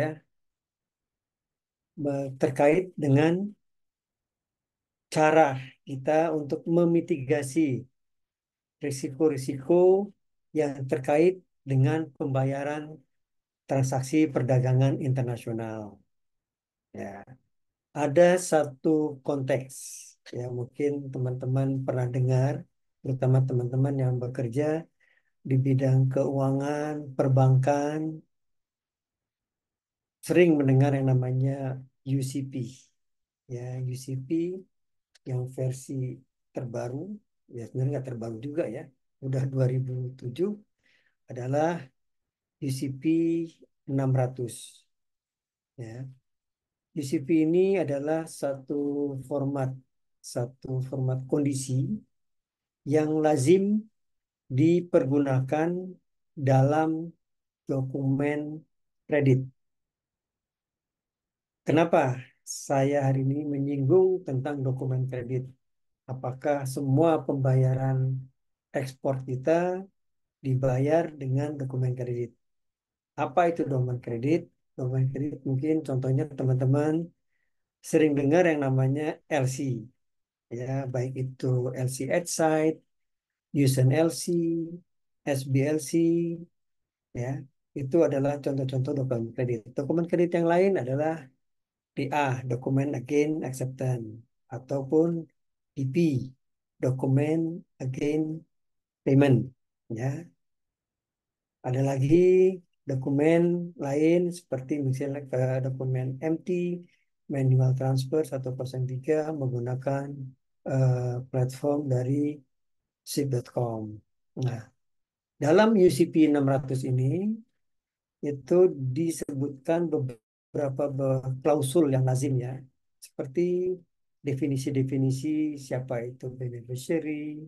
ya terkait dengan cara kita untuk memitigasi risiko-risiko yang terkait dengan pembayaran transaksi perdagangan internasional. Ya. Ada satu konteks yang mungkin teman-teman pernah dengar, terutama teman-teman yang bekerja di bidang keuangan, perbankan, sering mendengar yang namanya UCP. Ya, UCP yang versi terbaru, ya sebenarnya nggak terbaru juga ya, udah 2007 adalah UCP 600. Ya. UCP ini adalah satu format, satu format kondisi yang lazim dipergunakan dalam dokumen kredit Kenapa saya hari ini menyinggung tentang dokumen kredit? Apakah semua pembayaran ekspor kita dibayar dengan dokumen kredit? Apa itu dokumen kredit? Dokumen kredit mungkin contohnya teman-teman sering dengar yang namanya LC. Ya, baik itu LC at site, LC, SBLC, ya, itu adalah contoh-contoh dokumen kredit. Dokumen kredit yang lain adalah DA Document Again Acceptance ataupun DP Document Again Payment ya. Ada lagi dokumen lain seperti misalnya eh, dokumen MT manual transfer 103 menggunakan uh, platform dari sip.com. Nah, dalam UCP 600 ini itu disebutkan beberapa beberapa eh, klausul yang lazim ya, seperti definisi-definisi siapa itu beneficiary,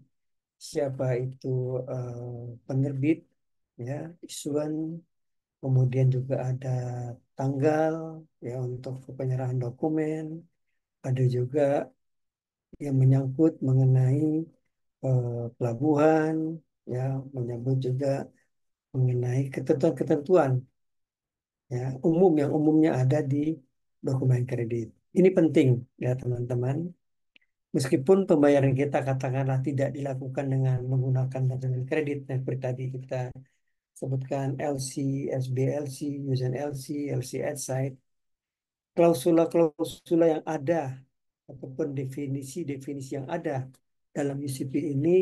siapa itu eh, penerbit, ya isuan, kemudian juga ada tanggal ya untuk penyerahan dokumen, ada juga yang menyangkut mengenai eh, pelabuhan, ya menyangkut juga mengenai ketentuan-ketentuan ya, umum yang umumnya ada di dokumen kredit. Ini penting ya teman-teman. Meskipun pembayaran kita katakanlah tidak dilakukan dengan menggunakan dokumen kredit nah, seperti tadi kita sebutkan LC, SBLC, user LC, LC Adside, Klausula-klausula yang ada ataupun definisi-definisi yang ada dalam UCP e ini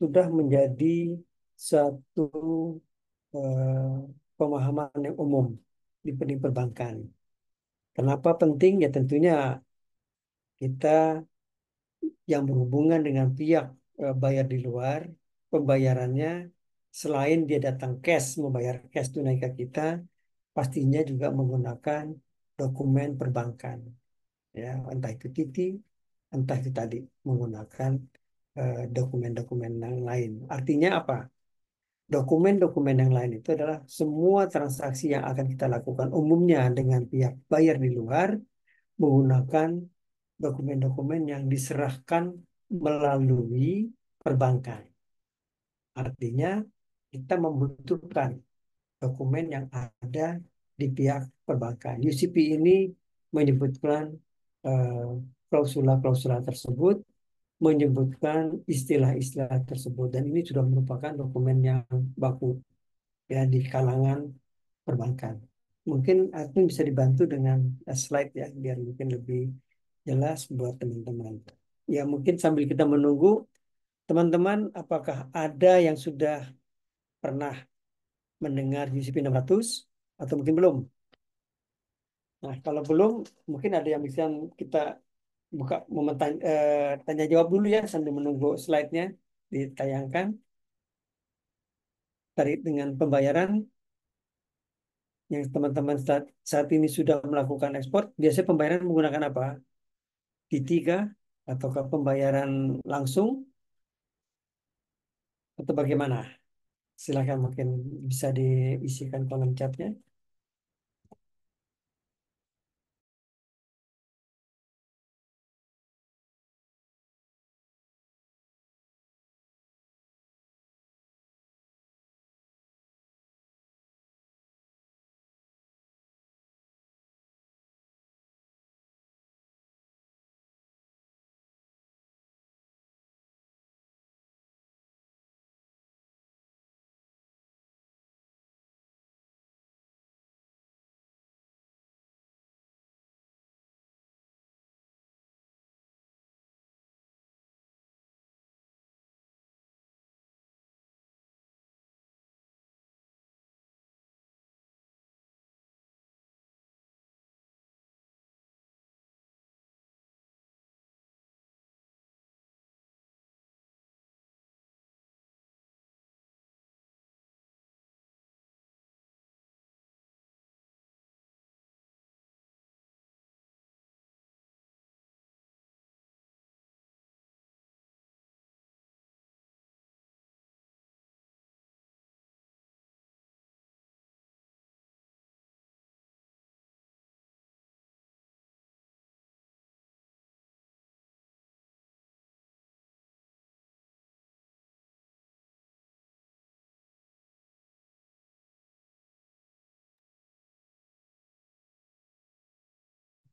sudah menjadi satu eh, pemahaman yang umum di pening perbankan. Kenapa penting? Ya tentunya kita yang berhubungan dengan pihak eh, bayar di luar, pembayarannya selain dia datang cash, membayar cash tunai ke kita, pastinya juga menggunakan dokumen perbankan. Ya, entah itu titik, entah itu tadi menggunakan eh, dokumen-dokumen yang lain. Artinya apa? dokumen-dokumen yang lain itu adalah semua transaksi yang akan kita lakukan umumnya dengan pihak bayar di luar menggunakan dokumen-dokumen yang diserahkan melalui perbankan. Artinya kita membutuhkan dokumen yang ada di pihak perbankan. UCP ini menyebutkan eh, klausula-klausula uh, tersebut menyebutkan istilah-istilah tersebut dan ini sudah merupakan dokumen yang baku ya di kalangan perbankan. Mungkin admin bisa dibantu dengan eh, slide ya biar mungkin lebih jelas buat teman-teman. Ya mungkin sambil kita menunggu teman-teman apakah ada yang sudah pernah mendengar UCP 600 atau mungkin belum? Nah, kalau belum mungkin ada yang bisa kita buka momen tanya, eh, tanya jawab dulu ya sambil menunggu slide-nya ditayangkan terkait dengan pembayaran yang teman-teman saat, saat ini sudah melakukan ekspor biasanya pembayaran menggunakan apa atau ataukah pembayaran langsung atau bagaimana silahkan mungkin bisa diisikan kolom chatnya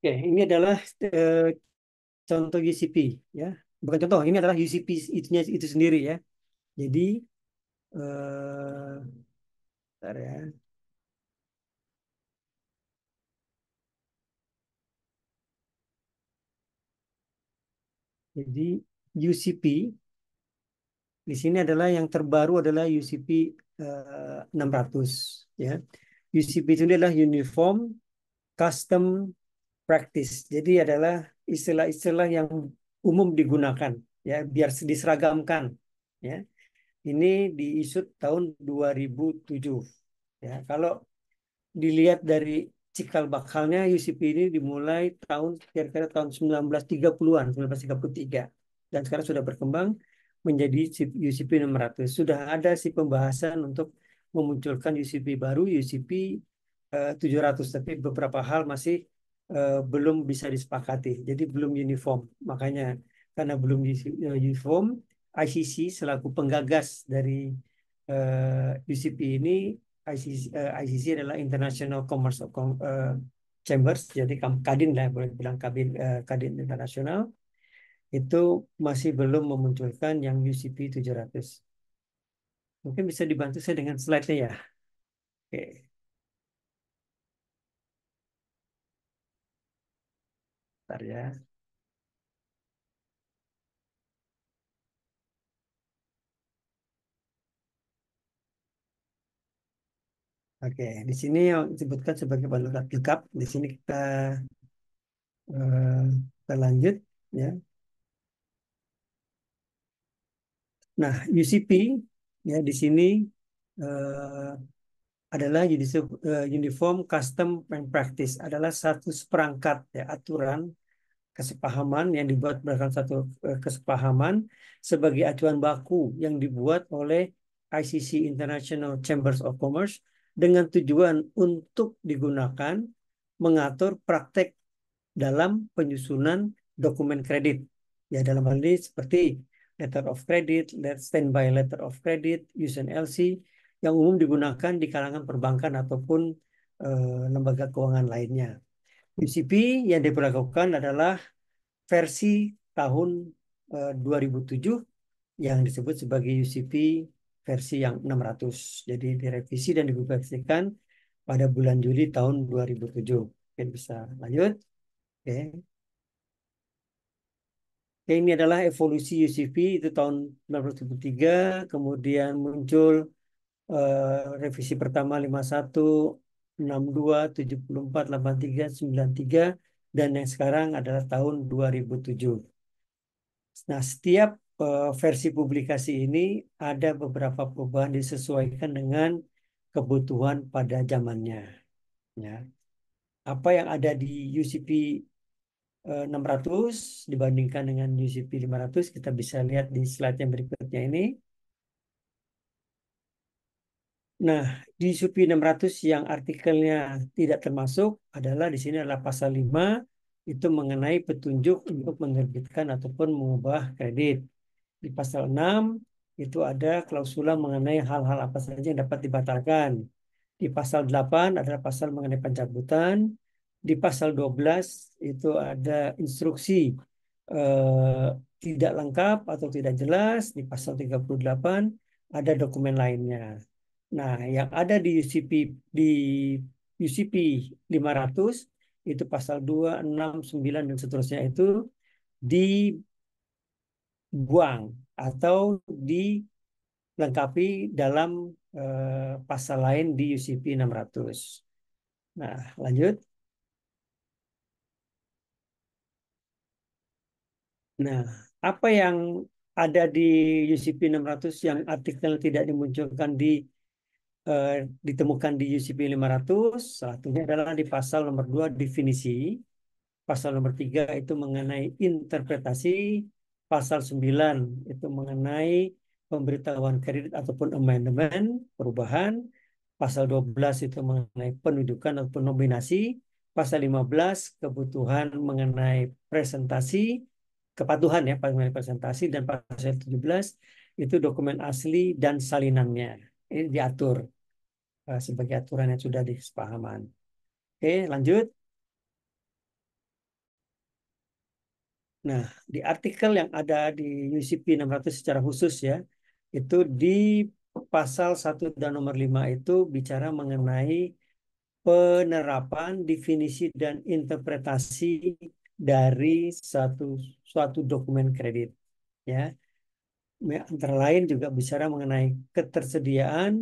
Oke, ini adalah uh, contoh UCP ya. Bukan contoh, ini adalah UCP itunya itu sendiri ya. Jadi eh uh, ya. Jadi UCP di sini adalah yang terbaru adalah UCP uh, 600 ya. UCP itu adalah uniform custom praktis. Jadi adalah istilah-istilah yang umum digunakan ya biar diseragamkan ya. Ini diisut tahun 2007 ya. Kalau dilihat dari cikal bakalnya UCP ini dimulai tahun kira-kira tahun 1930-an, 1933 dan sekarang sudah berkembang menjadi UCP 600. Sudah ada si pembahasan untuk memunculkan UCP baru UCP 700 eh, tapi beberapa hal masih Eh, belum bisa disepakati. Jadi belum uniform. Makanya karena belum eh, uniform, ICC selaku penggagas dari uh, eh, UCP ini, ICC, uh, ICC adalah International Commerce uh, Chambers, jadi kadin lah boleh bilang kadin, uh, kadin internasional, itu masih belum memunculkan yang UCP 700. Mungkin bisa dibantu saya dengan slide-nya ya. Oke. Okay. Bentar ya. Oke, di sini yang disebutkan sebagai baluran lengkap. Di sini kita eh, kita lanjut ya. Nah, UCP ya di sini eh, adalah eh, uniform custom and practice adalah satu seperangkat ya aturan kesepahaman yang dibuat berdasarkan satu eh, kesepahaman sebagai acuan baku yang dibuat oleh ICC International Chambers of Commerce dengan tujuan untuk digunakan mengatur praktek dalam penyusunan dokumen kredit. Ya dalam hal ini seperti letter of credit, standby letter of credit, use and LC yang umum digunakan di kalangan perbankan ataupun eh, lembaga keuangan lainnya. UCP yang diperlakukan adalah versi tahun 2007 eh, yang disebut sebagai UCP versi yang 600. Jadi direvisi dan dipublikasikan pada bulan Juli tahun 2007. Mungkin bisa lanjut. Oke. Oke, ini adalah evolusi UCP itu tahun 1973, kemudian muncul uh, revisi pertama 51, 62, 74, 83, 93, dan yang sekarang adalah tahun 2007. Nah, setiap uh, versi publikasi ini ada beberapa perubahan disesuaikan dengan kebutuhan pada zamannya. Ya. Apa yang ada di UCP 600 eh, dibandingkan dengan UCP 500 kita bisa lihat di slide yang berikutnya ini Nah, di supi 600 yang artikelnya tidak termasuk adalah di sini adalah pasal 5 itu mengenai petunjuk untuk menerbitkan ataupun mengubah kredit. Di pasal 6 itu ada klausula mengenai hal-hal apa saja yang dapat dibatalkan. Di pasal 8 adalah pasal mengenai pencabutan. Di pasal 12 itu ada instruksi eh, tidak lengkap atau tidak jelas. Di pasal 38 ada dokumen lainnya. Nah, yang ada di UCP di UCP 500 itu pasal 2, 6, 9 dan seterusnya itu dibuang atau dilengkapi dalam eh, pasal lain di UCP 600. Nah, lanjut. Nah, apa yang ada di UCP 600 yang artikel tidak dimunculkan di Eh, ditemukan di UCP 500, salah satunya adalah di pasal nomor 2 definisi, pasal nomor 3 itu mengenai interpretasi, pasal 9 itu mengenai pemberitahuan kredit ataupun amendment, perubahan, pasal 12 itu mengenai penunjukan ataupun nominasi, pasal 15 kebutuhan mengenai presentasi, kepatuhan ya mengenai presentasi dan pasal 17 itu dokumen asli dan salinannya ini diatur eh, sebagai aturan yang sudah disepahaman. Oke, lanjut. Nah, di artikel yang ada di UCP 600 secara khusus ya, itu di pasal 1 dan nomor 5 itu bicara mengenai penerapan definisi dan interpretasi dari satu suatu dokumen kredit ya. Ya, antara lain juga bicara mengenai ketersediaan,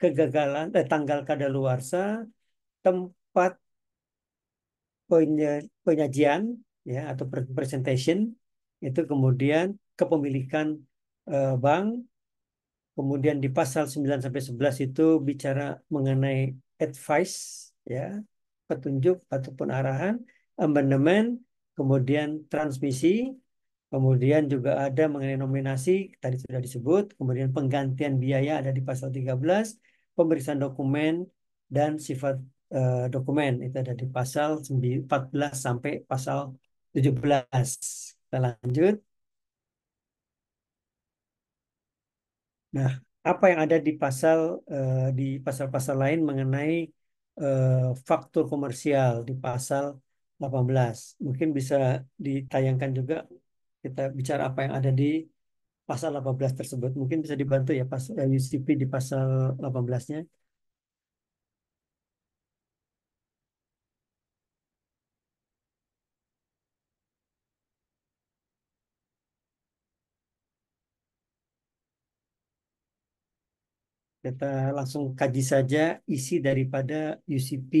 kegagalan, eh, tanggal kadaluarsa, tempat penyajian ya atau presentation itu kemudian kepemilikan eh, bank kemudian di pasal 9 sampai 11 itu bicara mengenai advice ya petunjuk ataupun arahan amendment kemudian transmisi Kemudian juga ada mengenai nominasi, tadi sudah disebut. Kemudian penggantian biaya ada di pasal 13. Pemeriksaan dokumen dan sifat uh, dokumen itu ada di pasal 14 sampai pasal 17. Kita lanjut. Nah, apa yang ada di pasal uh, di pasal-pasal lain mengenai uh, eh, faktur komersial di pasal 18? Mungkin bisa ditayangkan juga kita bicara apa yang ada di pasal 18 tersebut. Mungkin bisa dibantu ya pas UCP eh, di pasal 18-nya. Kita langsung kaji saja isi daripada UCP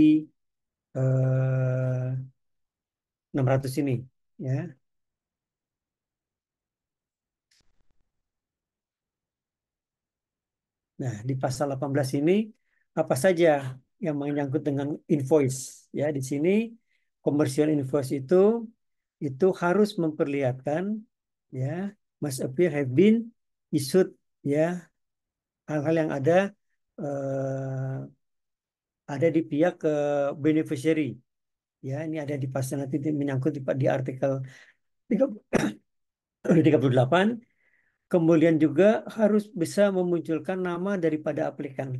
eh, 600 ini ya. Nah, di pasal 18 ini apa saja yang menyangkut dengan invoice ya di sini komersial invoice itu itu harus memperlihatkan ya must appear have been issued ya hal-hal yang ada eh, ada di pihak ke eh, beneficiary ya ini ada di pasal nanti menyangkut di, di artikel 38 Kemudian juga harus bisa memunculkan nama daripada aplikan.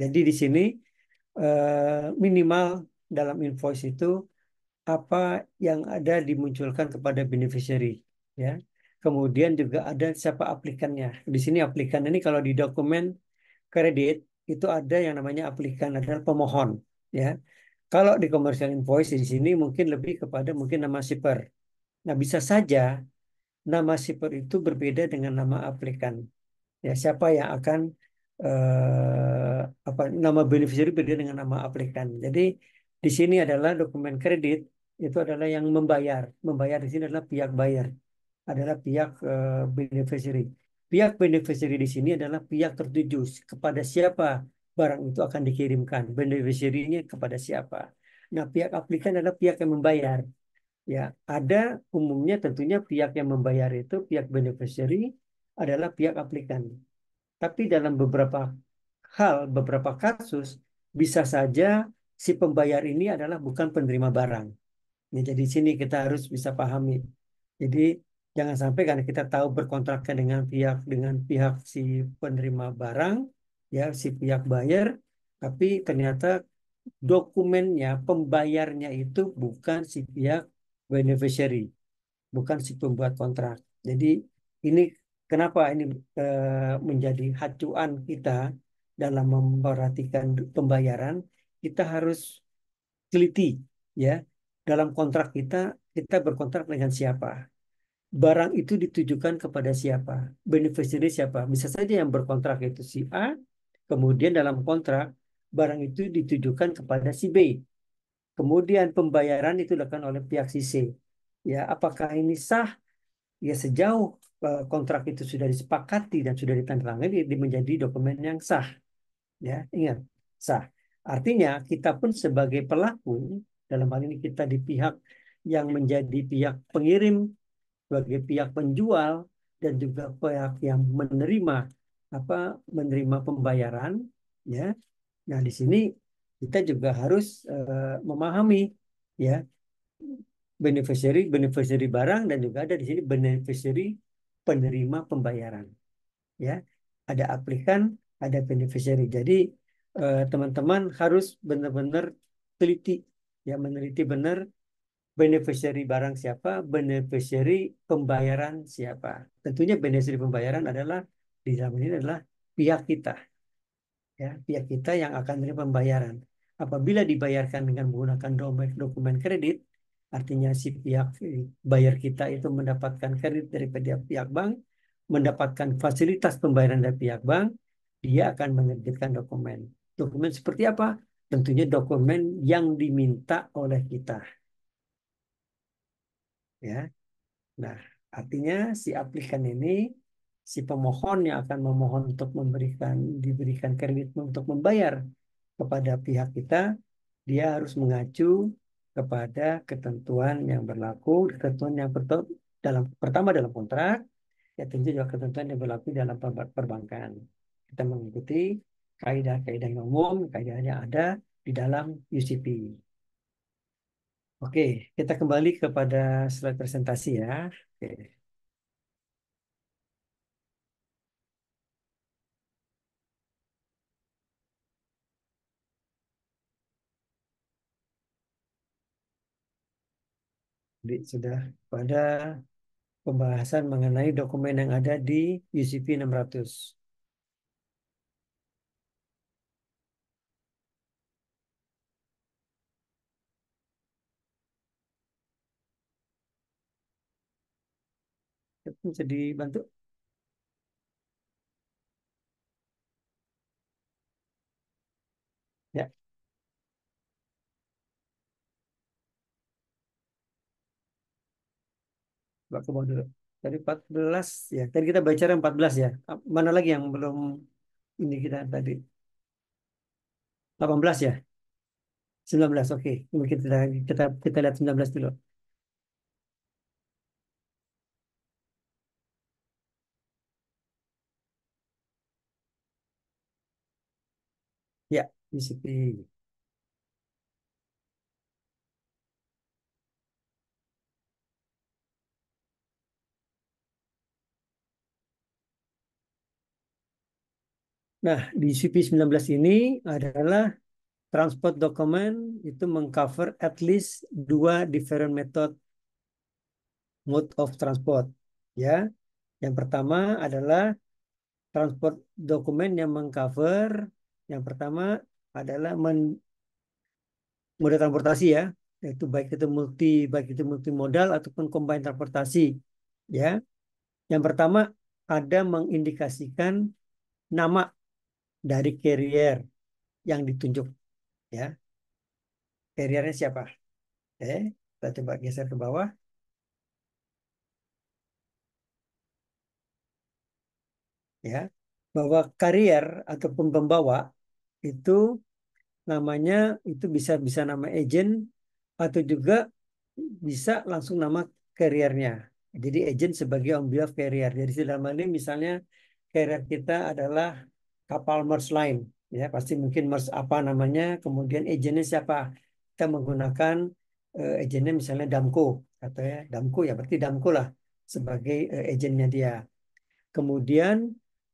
Jadi di sini eh, minimal dalam invoice itu apa yang ada dimunculkan kepada beneficiary ya. Kemudian juga ada siapa aplikannya. Di sini aplikan ini kalau di dokumen kredit itu ada yang namanya aplikan adalah pemohon ya. Kalau di commercial invoice di sini mungkin lebih kepada mungkin nama shipper. Nah, bisa saja nama siper itu berbeda dengan nama aplikan. Ya, siapa yang akan eh, apa nama beneficiary berbeda dengan nama aplikan. Jadi di sini adalah dokumen kredit itu adalah yang membayar. Membayar di sini adalah pihak bayar, adalah pihak eh, beneficiary. Pihak beneficiary di sini adalah pihak tertuju kepada siapa barang itu akan dikirimkan, beneficiary-nya kepada siapa. Nah, pihak aplikan adalah pihak yang membayar. Ya, ada umumnya tentunya pihak yang membayar itu pihak beneficiary adalah pihak aplikan. Tapi dalam beberapa hal, beberapa kasus bisa saja si pembayar ini adalah bukan penerima barang. Ya, jadi sini kita harus bisa pahami. Jadi jangan sampai karena kita tahu berkontraknya dengan pihak dengan pihak si penerima barang, ya si pihak bayar, tapi ternyata dokumennya pembayarnya itu bukan si pihak beneficiary, bukan si pembuat kontrak. Jadi ini kenapa ini eh, menjadi hacuan kita dalam memperhatikan pembayaran, kita harus teliti ya dalam kontrak kita kita berkontrak dengan siapa. Barang itu ditujukan kepada siapa? Beneficiary siapa? Bisa saja yang berkontrak itu si A, kemudian dalam kontrak barang itu ditujukan kepada si B Kemudian pembayaran itu dilakukan oleh pihak sisi. Ya, apakah ini sah? Ya sejauh eh, kontrak itu sudah disepakati dan sudah ditandatangani ini menjadi dokumen yang sah. Ya, ingat, sah. Artinya kita pun sebagai pelaku dalam hal ini kita di pihak yang menjadi pihak pengirim, sebagai pihak penjual dan juga pihak yang menerima apa menerima pembayaran ya. Nah, di sini kita juga harus uh, memahami ya beneficiary beneficiary barang dan juga ada di sini beneficiary penerima pembayaran ya ada aplikan ada beneficiary jadi eh, teman-teman uh, harus benar-benar teliti ya meneliti benar beneficiary barang siapa beneficiary pembayaran siapa tentunya beneficiary pembayaran adalah di dalam ini adalah pihak kita ya pihak kita yang akan menerima pembayaran apabila dibayarkan dengan menggunakan dokumen kredit, artinya si pihak eh, bayar kita itu mendapatkan kredit dari pihak bank, mendapatkan fasilitas pembayaran dari pihak bank, dia akan menerbitkan dokumen. Dokumen seperti apa? Tentunya dokumen yang diminta oleh kita. Ya. Nah, artinya si aplikan ini si pemohon yang akan memohon untuk memberikan diberikan kredit untuk membayar kepada pihak kita, dia harus mengacu kepada ketentuan yang berlaku, ketentuan yang dalam pertama dalam kontrak, ya tentu juga ketentuan yang berlaku dalam perbankan. Kita mengikuti kaidah-kaidah yang umum, kaidah yang ada di dalam UCP. Oke, kita kembali kepada slide presentasi ya. Oke. sudah pada pembahasan mengenai dokumen yang ada di UCP 600. Bisa dibantu? Pak ke bawah dulu. Tadi 14 ya. Tadi kita baca yang 14 ya. Mana lagi yang belum ini kita tadi? 18 ya. 19. Oke, okay. mungkin kita kita kita lihat 19 dulu. Ya, yeah, disiplin. Nah, di CP19 ini adalah transport dokumen itu mengcover at least dua different method mode of transport. Ya, yang pertama adalah transport dokumen yang mengcover. Yang pertama adalah men, moda transportasi ya, yaitu baik itu multi baik itu multimodal ataupun combined transportasi. Ya, yang pertama ada mengindikasikan nama dari carrier yang ditunjuk ya carriernya siapa oke kita coba geser ke bawah ya bahwa karier ataupun pembawa itu namanya itu bisa bisa nama agent atau juga bisa langsung nama kariernya. Jadi agent sebagai behalf carrier. Jadi dalam ini misalnya carrier kita adalah kapal mers lain, ya pasti mungkin mers apa namanya kemudian agennya siapa kita menggunakan uh, eh, agennya misalnya Damco atau ya Damco ya berarti Damco lah sebagai uh, eh, agennya dia kemudian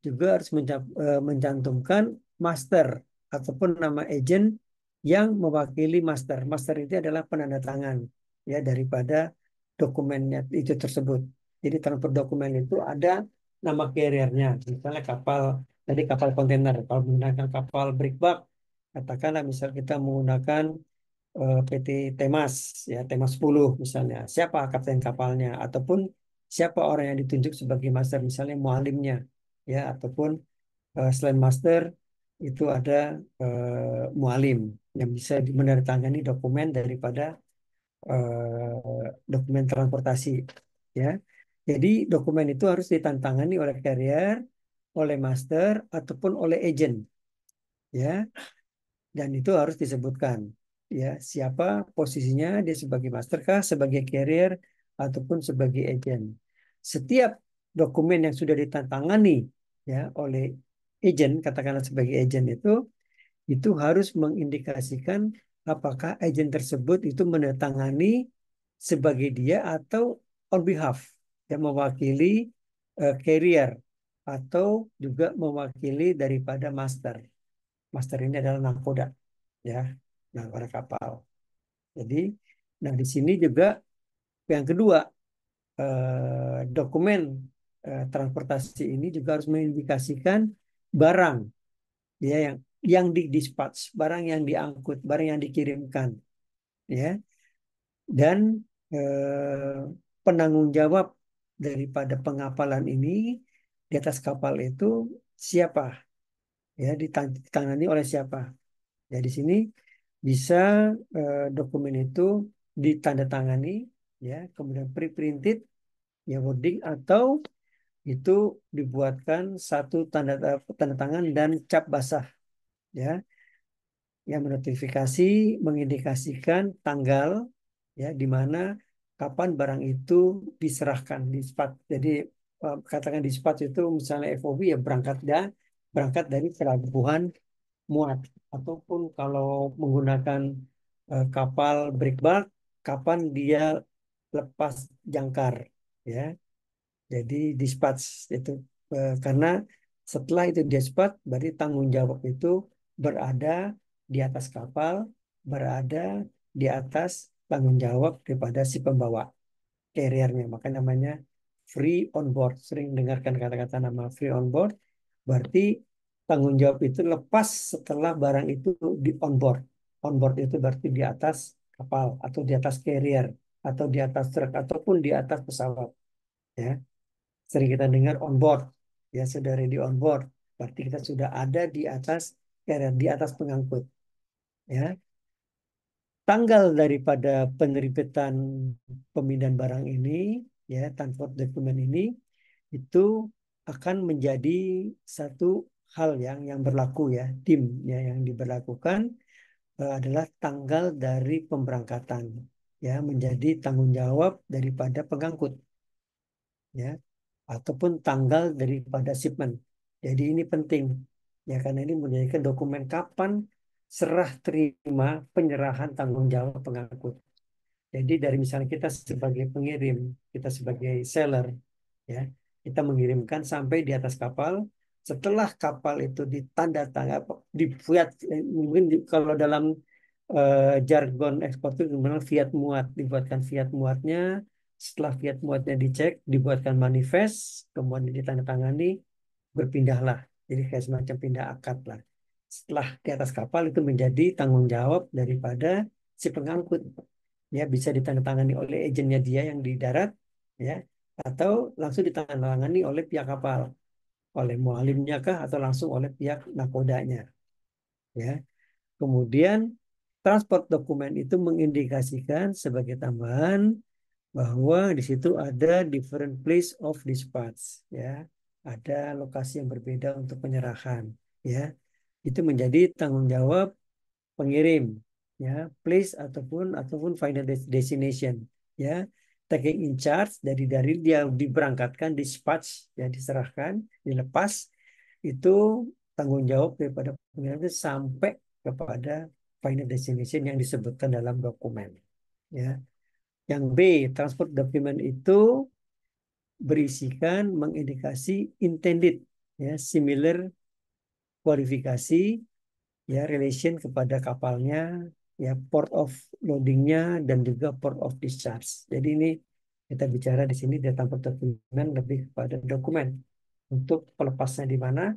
juga harus eh, mencantumkan master ataupun nama agen yang mewakili master master itu adalah penanda tangan ya daripada dokumennya itu tersebut jadi transfer dokumen itu ada nama carrier-nya. misalnya kapal dari kapal kontainer. Kalau menggunakan kapal bulk, katakanlah misal kita menggunakan uh, eh, PT Temas, ya Temas 10 misalnya. Siapa kapten kapalnya? Ataupun siapa orang yang ditunjuk sebagai master, misalnya mualimnya, ya ataupun uh, selain master itu ada uh, eh, mualim yang bisa menandatangani dokumen daripada uh, dokumen transportasi, ya. Jadi dokumen itu harus ditantangani oleh carrier oleh master ataupun oleh agent. Ya. Dan itu harus disebutkan. Ya, siapa posisinya dia sebagai master kah, sebagai carrier ataupun sebagai agent. Setiap dokumen yang sudah ditantangani ya oleh agent, katakanlah sebagai agent itu itu harus mengindikasikan apakah agent tersebut itu menetangani sebagai dia atau on behalf yang mewakili uh, carrier atau juga mewakili daripada master. Master ini adalah nakoda, ya, nakoda kapal. Jadi, nah di sini juga yang kedua eh, dokumen eh, transportasi ini juga harus mengindikasikan barang, ya yang yang di dispatch, barang yang diangkut, barang yang dikirimkan, ya, dan eh, penanggung jawab daripada pengapalan ini di atas kapal itu siapa ya ditangani oleh siapa ya di sini bisa eh, dokumen itu ditandatangani ya kemudian pre-printed ya wording atau itu dibuatkan satu tanda tanda tangan dan cap basah ya yang menotifikasi mengindikasikan tanggal ya di mana kapan barang itu diserahkan di spot. jadi katakan di spot itu misalnya FOB ya berangkat dan berangkat dari pelabuhan muat ataupun kalau menggunakan eh, kapal breakbulk kapan dia lepas jangkar ya jadi dispatch itu eh, karena setelah itu dispatch berarti tanggung jawab itu berada di atas kapal berada di atas tanggung jawab daripada si pembawa carriernya maka namanya free on board. Sering dengarkan kata-kata nama free on board. Berarti tanggung jawab itu lepas setelah barang itu di on board. On board itu berarti di atas kapal atau di atas carrier atau di atas truk ataupun di atas pesawat. Ya. Sering kita dengar on board. Ya, sudah ready on board. Berarti kita sudah ada di atas carrier, di atas pengangkut. Ya, tanggal daripada penerbitan pemindahan barang ini ya transport dokumen ini itu akan menjadi satu hal yang yang berlaku ya tim ya yang diberlakukan eh, adalah tanggal dari pemberangkatan ya menjadi tanggung jawab daripada pengangkut ya ataupun tanggal daripada shipment jadi ini penting ya karena ini menjadikan dokumen kapan serah terima penyerahan tanggung jawab pengangkut jadi dari misalnya kita sebagai pengirim, kita sebagai seller, ya kita mengirimkan sampai di atas kapal. Setelah kapal itu ditanda tangan, dibuat eh, mungkin kalau dalam uh, jargon ekspor itu memang fiat muat, dibuatkan fiat muatnya. Setelah fiat muatnya dicek, dibuatkan manifest, kemudian ditandatangani, berpindahlah. Jadi kayak semacam pindah akad lah. Setelah di atas kapal itu menjadi tanggung jawab daripada si pengangkut ya bisa ditandatangani oleh agennya dia yang di darat ya atau langsung ditandatangani oleh pihak kapal oleh mualimnya kah atau langsung oleh pihak nakodanya ya kemudian transport dokumen itu mengindikasikan sebagai tambahan bahwa di situ ada different place of dispatch ya ada lokasi yang berbeda untuk penyerahan ya itu menjadi tanggung jawab pengirim ya place ataupun ataupun final destination ya taking in charge dari dari dia diberangkatkan dispatch ya diserahkan dilepas itu tanggung jawab daripada pengirim sampai kepada final destination yang disebutkan dalam dokumen ya yang B transport document itu berisikan mengindikasi intended ya similar kualifikasi ya relation kepada kapalnya ya port of loadingnya dan juga port of discharge. Jadi ini kita bicara di sini data dokumen lebih kepada dokumen untuk pelepasnya di mana,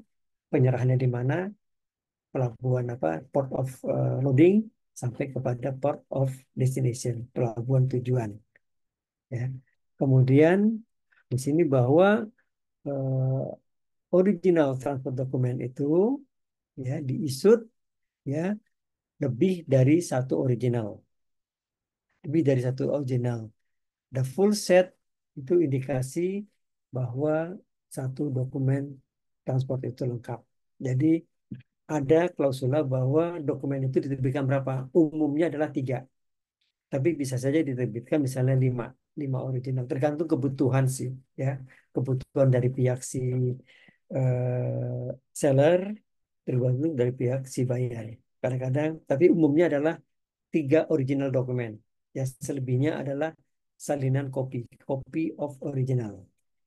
penyerahannya di mana, pelabuhan apa port of eh, loading sampai kepada port of destination pelabuhan tujuan. Ya. Kemudian di sini bahwa uh, original transport dokumen itu ya diisut ya lebih dari satu original. Lebih dari satu original. The full set itu indikasi bahwa satu dokumen transport itu lengkap. Jadi ada klausula bahwa dokumen itu diterbitkan berapa? Umumnya adalah tiga. Tapi bisa saja diterbitkan misalnya lima, lima original. Tergantung kebutuhan sih, ya kebutuhan dari pihak si uh, seller, tergantung dari pihak si bayar kadang-kadang tapi umumnya adalah tiga original dokumen ya selebihnya adalah salinan kopi copy of original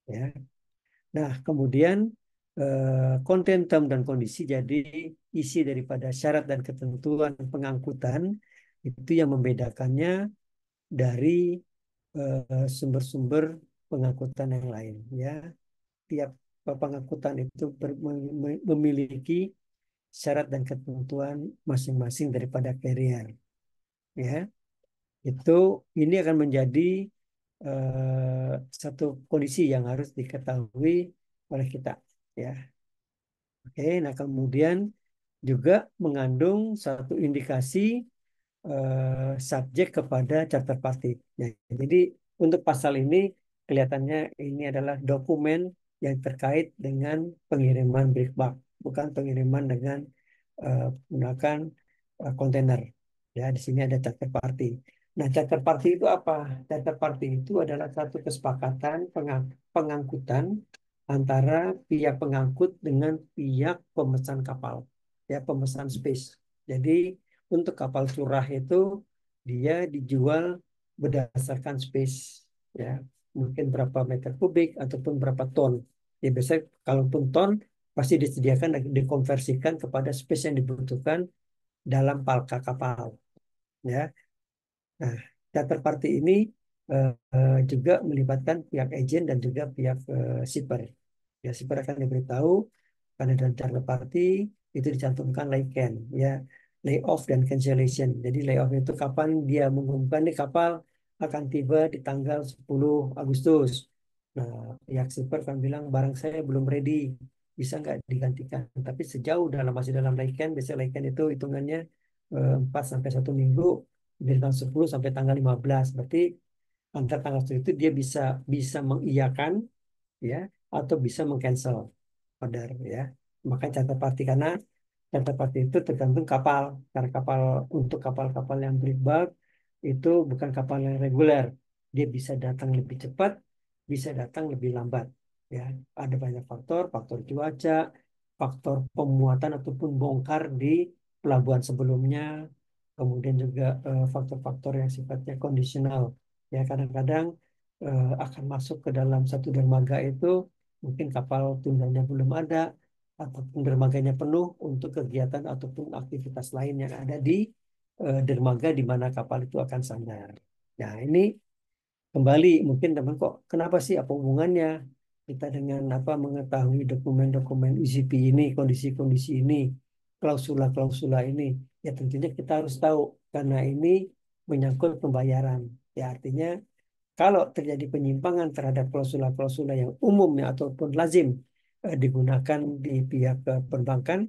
ya nah kemudian eh, konten term dan kondisi jadi isi daripada syarat dan ketentuan pengangkutan itu yang membedakannya dari eh, sumber-sumber pengangkutan yang lain ya tiap pengangkutan itu memiliki syarat dan ketentuan masing-masing daripada carrier. Ya, itu ini akan menjadi eh, satu kondisi yang harus diketahui oleh kita. Ya, oke. Nah kemudian juga mengandung satu indikasi eh, subjek kepada charter party. Ya, jadi untuk pasal ini kelihatannya ini adalah dokumen yang terkait dengan pengiriman brickbat bukan pengiriman dengan uh, menggunakan uh, kontainer. Ya, di sini ada charter party. Nah, charter party itu apa? Charter party itu adalah satu kesepakatan pengang pengangkutan antara pihak pengangkut dengan pihak pemesan kapal, ya pemesan space. Jadi untuk kapal curah itu dia dijual berdasarkan space, ya mungkin berapa meter kubik ataupun berapa ton. Ya biasanya kalaupun ton pasti disediakan dan dikonversikan kepada space yang dibutuhkan dalam palka kapal. Ya. Nah, charter party ini uh, juga melibatkan pihak agent dan juga pihak uh, shipper. Ya, shipper akan diberitahu karena dalam charter party itu dicantumkan laycan ya layoff dan cancellation. Jadi layoff itu kapan dia mengumumkan nih kapal akan tiba di tanggal 10 Agustus. Nah, pihak shipper akan bilang barang saya belum ready bisa nggak digantikan. Tapi sejauh dalam masih dalam laikan, biasanya laikan itu hitungannya 4 eh, sampai satu minggu dari tanggal 10 sampai tanggal 15. Berarti antar tanggal 10 itu dia bisa bisa mengiyakan ya atau bisa mengcancel order ya. Maka catat parti karena catat parti itu tergantung kapal. Karena kapal untuk kapal-kapal yang break itu bukan kapal yang reguler. Dia bisa datang lebih cepat, bisa datang lebih lambat ya ada banyak faktor faktor cuaca faktor pemuatan ataupun bongkar di pelabuhan sebelumnya kemudian juga eh, faktor-faktor yang sifatnya kondisional ya kadang-kadang eh, akan masuk ke dalam satu dermaga itu mungkin kapal tundanya belum ada ataupun dermaganya penuh untuk kegiatan ataupun aktivitas lain yang ada di eh, dermaga di mana kapal itu akan sandar. Nah ini kembali mungkin teman kok kenapa sih apa hubungannya kita dengan apa mengetahui dokumen-dokumen ICP e ini, kondisi-kondisi ini, klausula-klausula ini, ya tentunya kita harus tahu karena ini menyangkut pembayaran. Ya artinya kalau terjadi penyimpangan terhadap klausula-klausula yang umum ya, ataupun lazim eh, digunakan di pihak eh, perbankan,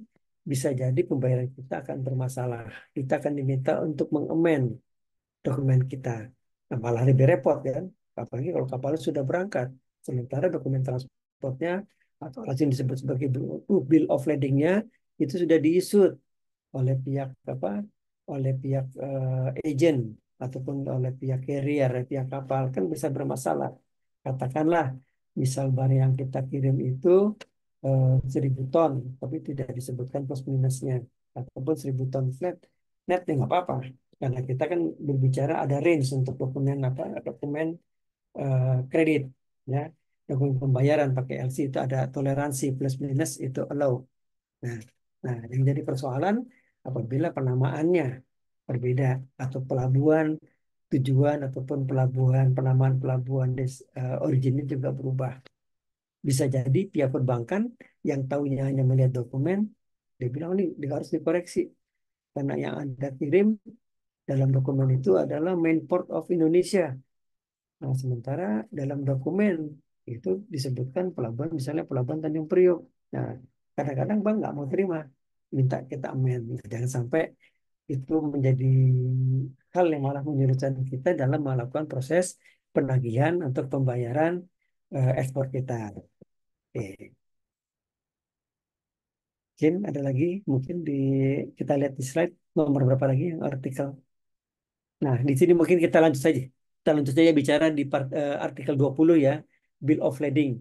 bisa jadi pembayaran kita akan bermasalah. Kita akan diminta untuk mengemen dokumen kita. Nah, malah lebih repot kan, apalagi kalau kapalnya sudah berangkat Sementara dokumen transportnya atau lazim disebut sebagai uh, bill of ladingnya itu sudah diisut oleh pihak apa oleh pihak uh, agent ataupun oleh pihak carrier, pihak kapal kan bisa bermasalah. Katakanlah misal barang yang kita kirim itu eh, seribu ton, tapi tidak disebutkan plus minusnya ataupun seribu ton flat net nggak apa-apa karena kita kan berbicara ada range untuk dokumen apa dokumen uh, kredit ya dokumen pembayaran pakai LC itu ada toleransi plus minus itu allow. Nah, nah yang jadi persoalan apabila penamaannya berbeda atau pelabuhan tujuan ataupun pelabuhan penamaan pelabuhan des, uh, originnya juga berubah. Bisa jadi pihak perbankan yang tahunya hanya melihat dokumen dia bilang ini dia harus dikoreksi karena yang Anda kirim dalam dokumen itu adalah main port of Indonesia Nah, sementara dalam dokumen itu disebutkan pelabuhan misalnya pelabuhan Tanjung Priok. Nah, kadang-kadang bank nggak mau terima, minta kita amen. Nah, jangan sampai itu menjadi hal yang malah menyulitkan kita dalam melakukan proses penagihan untuk pembayaran eh, ekspor kita. Oke. Mungkin ada lagi, mungkin di kita lihat di slide nomor berapa lagi yang artikel. Nah, di sini mungkin kita lanjut saja kita tentu saja bicara di part, uh, artikel 20 ya, Bill of Lading.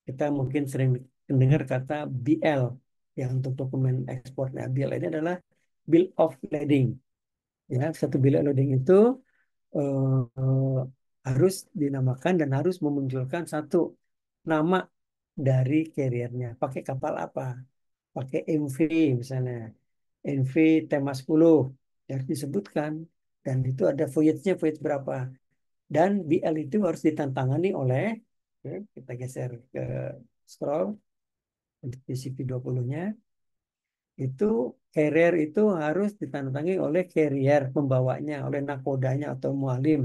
Kita mungkin sering mendengar kata BL ya untuk dokumen ekspor. Nah, BL ini adalah Bill of Lading. Ya, satu Bill of Lading itu uh, uh, harus dinamakan dan harus memunculkan satu nama dari carriernya. Pakai kapal apa? Pakai MV misalnya. MV tema 10 yang disebutkan dan itu ada voyage-nya voyage berapa dan BL itu harus ditantangani oleh kita geser ke scroll untuk PCP 20-nya itu carrier itu harus ditantangi oleh carrier pembawanya, oleh nakodanya atau mualim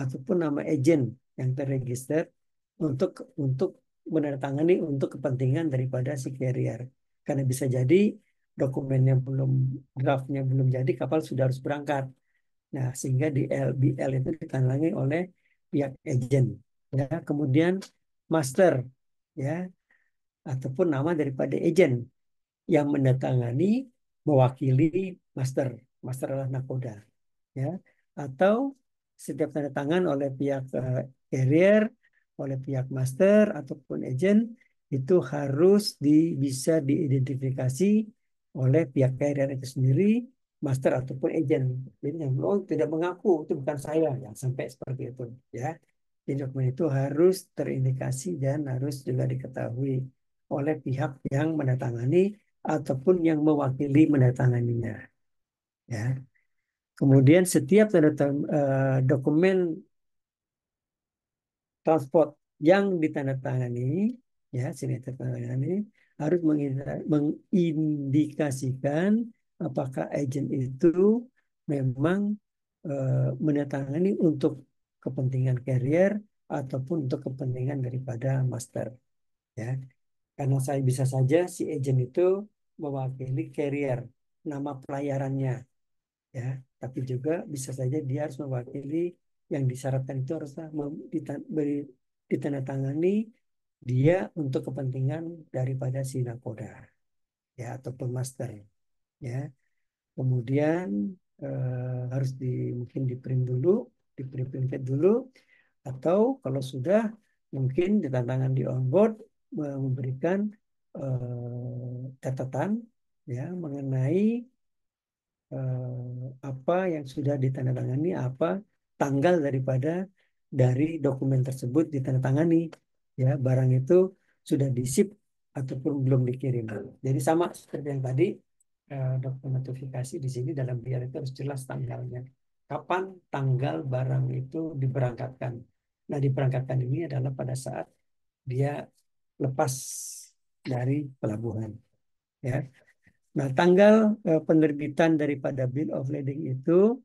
ataupun nama agent yang terregister untuk untuk menandatangani untuk kepentingan daripada si carrier. Karena bisa jadi dokumennya belum draftnya belum jadi kapal sudah harus berangkat. Nah, sehingga di LBL itu ditandangi oleh pihak agent. Ya, kemudian master ya ataupun nama daripada agent yang mendatangani mewakili master. Master adalah nakoda. Ya, atau setiap tanda tangan oleh pihak eh, carrier, oleh pihak master ataupun agent itu harus di, bisa diidentifikasi oleh pihak carrier itu sendiri master ataupun agent. Jadi yang oh, tidak mengaku itu bukan saya yang sampai seperti itu ya. Jadi dokumen itu harus terindikasi dan harus juga diketahui oleh pihak yang mendatangani ataupun yang mewakili mendatanganinya. Ya. Kemudian setiap tanda eh, dokumen transport yang ditandatangani ya sini ditandatangani harus mengindikasikan apakah agent itu memang uh, eh, menetangani untuk kepentingan karier ataupun untuk kepentingan daripada master. Ya, karena saya bisa saja si agent itu mewakili karier nama pelayarannya, ya. Tapi juga bisa saja dia harus mewakili yang disyaratkan itu harus ditandatangani dia untuk kepentingan daripada si ya ataupun master ya kemudian eh, harus di mungkin di print dulu di print dulu atau kalau sudah mungkin tantangan di onboard memberikan eh, catatan ya mengenai eh, apa yang sudah ditandatangani apa tanggal daripada dari dokumen tersebut ditandatangani ya barang itu sudah disip ataupun belum dikirim jadi sama seperti yang tadi Eh, dokumen notifikasi di sini dalam biar itu harus jelas tanggalnya. Kapan tanggal barang itu diberangkatkan. Nah, diberangkatkan ini adalah pada saat dia lepas dari pelabuhan. Ya. Nah, tanggal eh, penerbitan daripada bill of lading itu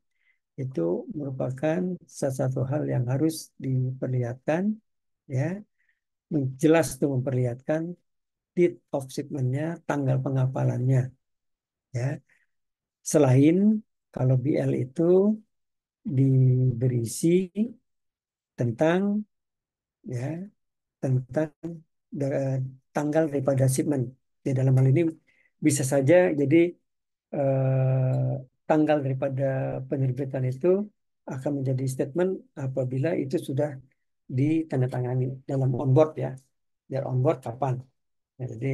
itu merupakan salah satu hal yang harus diperlihatkan ya jelas itu memperlihatkan date of shipmentnya, tanggal pengapalannya. Ya. Selain kalau BL itu diberisi tentang ya tentang tanggal daripada shipment. Di dalam hal ini bisa saja jadi eh, tanggal daripada penerbitan itu akan menjadi statement apabila itu sudah ditandatangani dalam onboard ya. Dari onboard kapan? Ya, jadi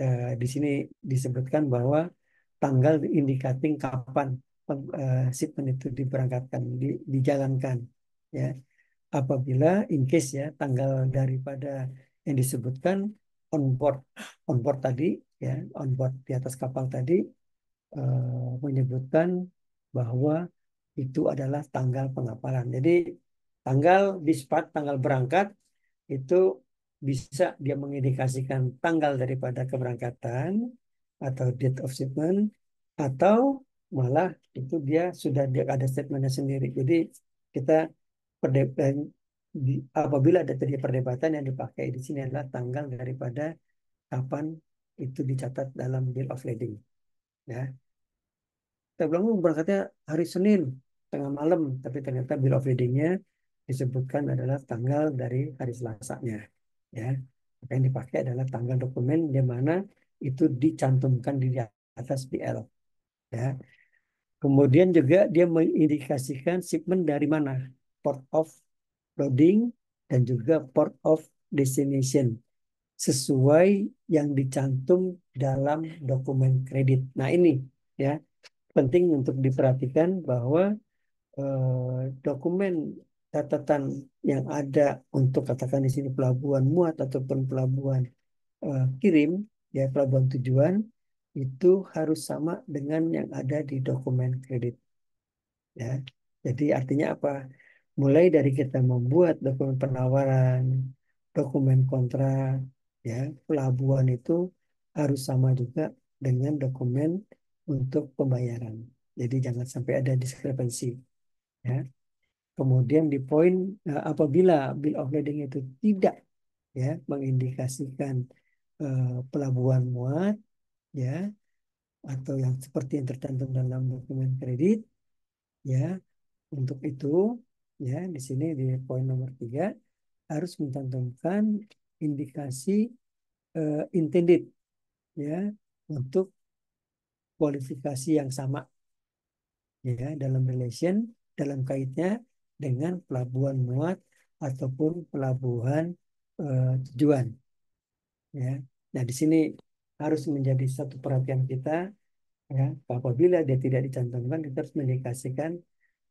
eh, di sini disebutkan bahwa tanggal indikating kapan eh, shipment itu diberangkatkan, di, dijalankan. Ya, apabila in case ya tanggal daripada yang disebutkan on board, on board tadi ya on board di atas kapal tadi eh, menyebutkan bahwa itu adalah tanggal pengapalan. Jadi tanggal dispatch, tanggal berangkat itu bisa dia mengindikasikan tanggal daripada keberangkatan atau date of shipment atau malah itu dia sudah dia ada statementnya sendiri. Jadi kita perdebatan eh, apabila ada terjadi perdebatan yang dipakai di sini adalah tanggal daripada kapan itu dicatat dalam bill of lading. Ya. Kita bilang oh, berangkatnya hari Senin tengah malam, tapi ternyata bill of lading-nya disebutkan adalah tanggal dari hari Selasa nya ya yang dipakai adalah tanggal dokumen di mana itu dicantumkan di atas BL ya kemudian juga dia mengindikasikan shipment dari mana port of loading dan juga port of destination sesuai yang dicantum dalam dokumen kredit nah ini ya penting untuk diperhatikan bahwa eh, dokumen catatan yang ada untuk katakan di sini pelabuhan muat ataupun pelabuhan uh, kirim ya pelabuhan tujuan itu harus sama dengan yang ada di dokumen kredit ya jadi artinya apa mulai dari kita membuat dokumen penawaran dokumen kontrak ya pelabuhan itu harus sama juga dengan dokumen untuk pembayaran jadi jangan sampai ada diskrepensi ya Kemudian di poin eh, apabila bill of lading itu tidak ya mengindikasikan uh, pelabuhan muat ya atau yang seperti yang tercantum dalam dokumen kredit ya untuk itu ya di sini di poin nomor tiga harus mencantumkan indikasi uh, intended ya untuk kualifikasi yang sama ya dalam relation dalam kaitnya dengan pelabuhan muat ataupun pelabuhan uh, tujuan. Ya. Nah, di sini harus menjadi satu perhatian kita ya apabila dia tidak dicantumkan kita harus mendikasikan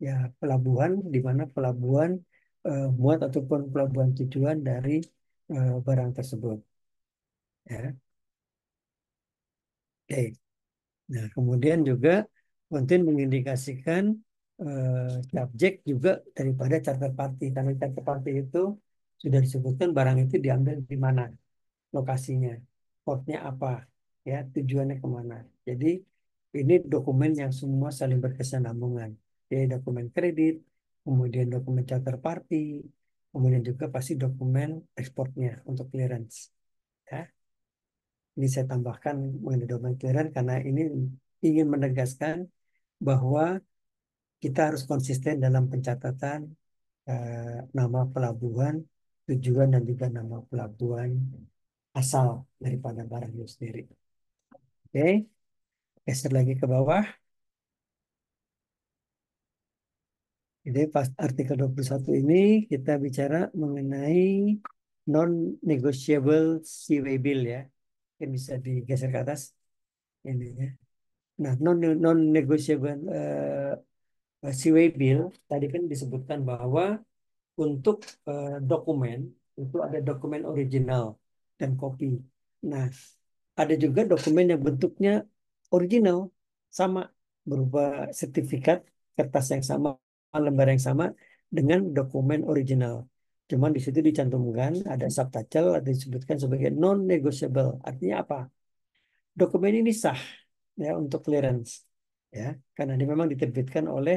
ya pelabuhan di mana pelabuhan uh, muat ataupun pelabuhan tujuan dari uh, barang tersebut. Ya. Oke. Nah, kemudian juga konten mengindikasikan eh, subjek juga daripada charter party karena charter party itu sudah disebutkan barang itu diambil di mana lokasinya portnya apa ya tujuannya kemana jadi ini dokumen yang semua saling berkesinambungan jadi dokumen kredit kemudian dokumen charter party kemudian juga pasti dokumen ekspornya untuk clearance ya ini saya tambahkan mengenai dokumen clearance karena ini ingin menegaskan bahwa kita harus konsisten dalam pencatatan eh, nama pelabuhan, tujuan dan juga nama pelabuhan asal daripada barang itu sendiri. Oke, okay. geser lagi ke bawah. Jadi pas artikel 21 ini kita bicara mengenai non-negotiable seaway bill ya. Yang bisa digeser ke atas. Ini ya. Nah, non-negotiable non, eh, non Eh, si Weibill tadi kan disebutkan bahwa untuk uh, dokumen itu ada dokumen original dan kopi. Nah, ada juga dokumen yang bentuknya original sama berupa sertifikat kertas yang sama, lembar yang sama dengan dokumen original. Cuman di situ dicantumkan ada subtitle atau disebutkan sebagai non-negotiable. Artinya apa? Dokumen ini sah ya untuk clearance ya karena ini memang diterbitkan oleh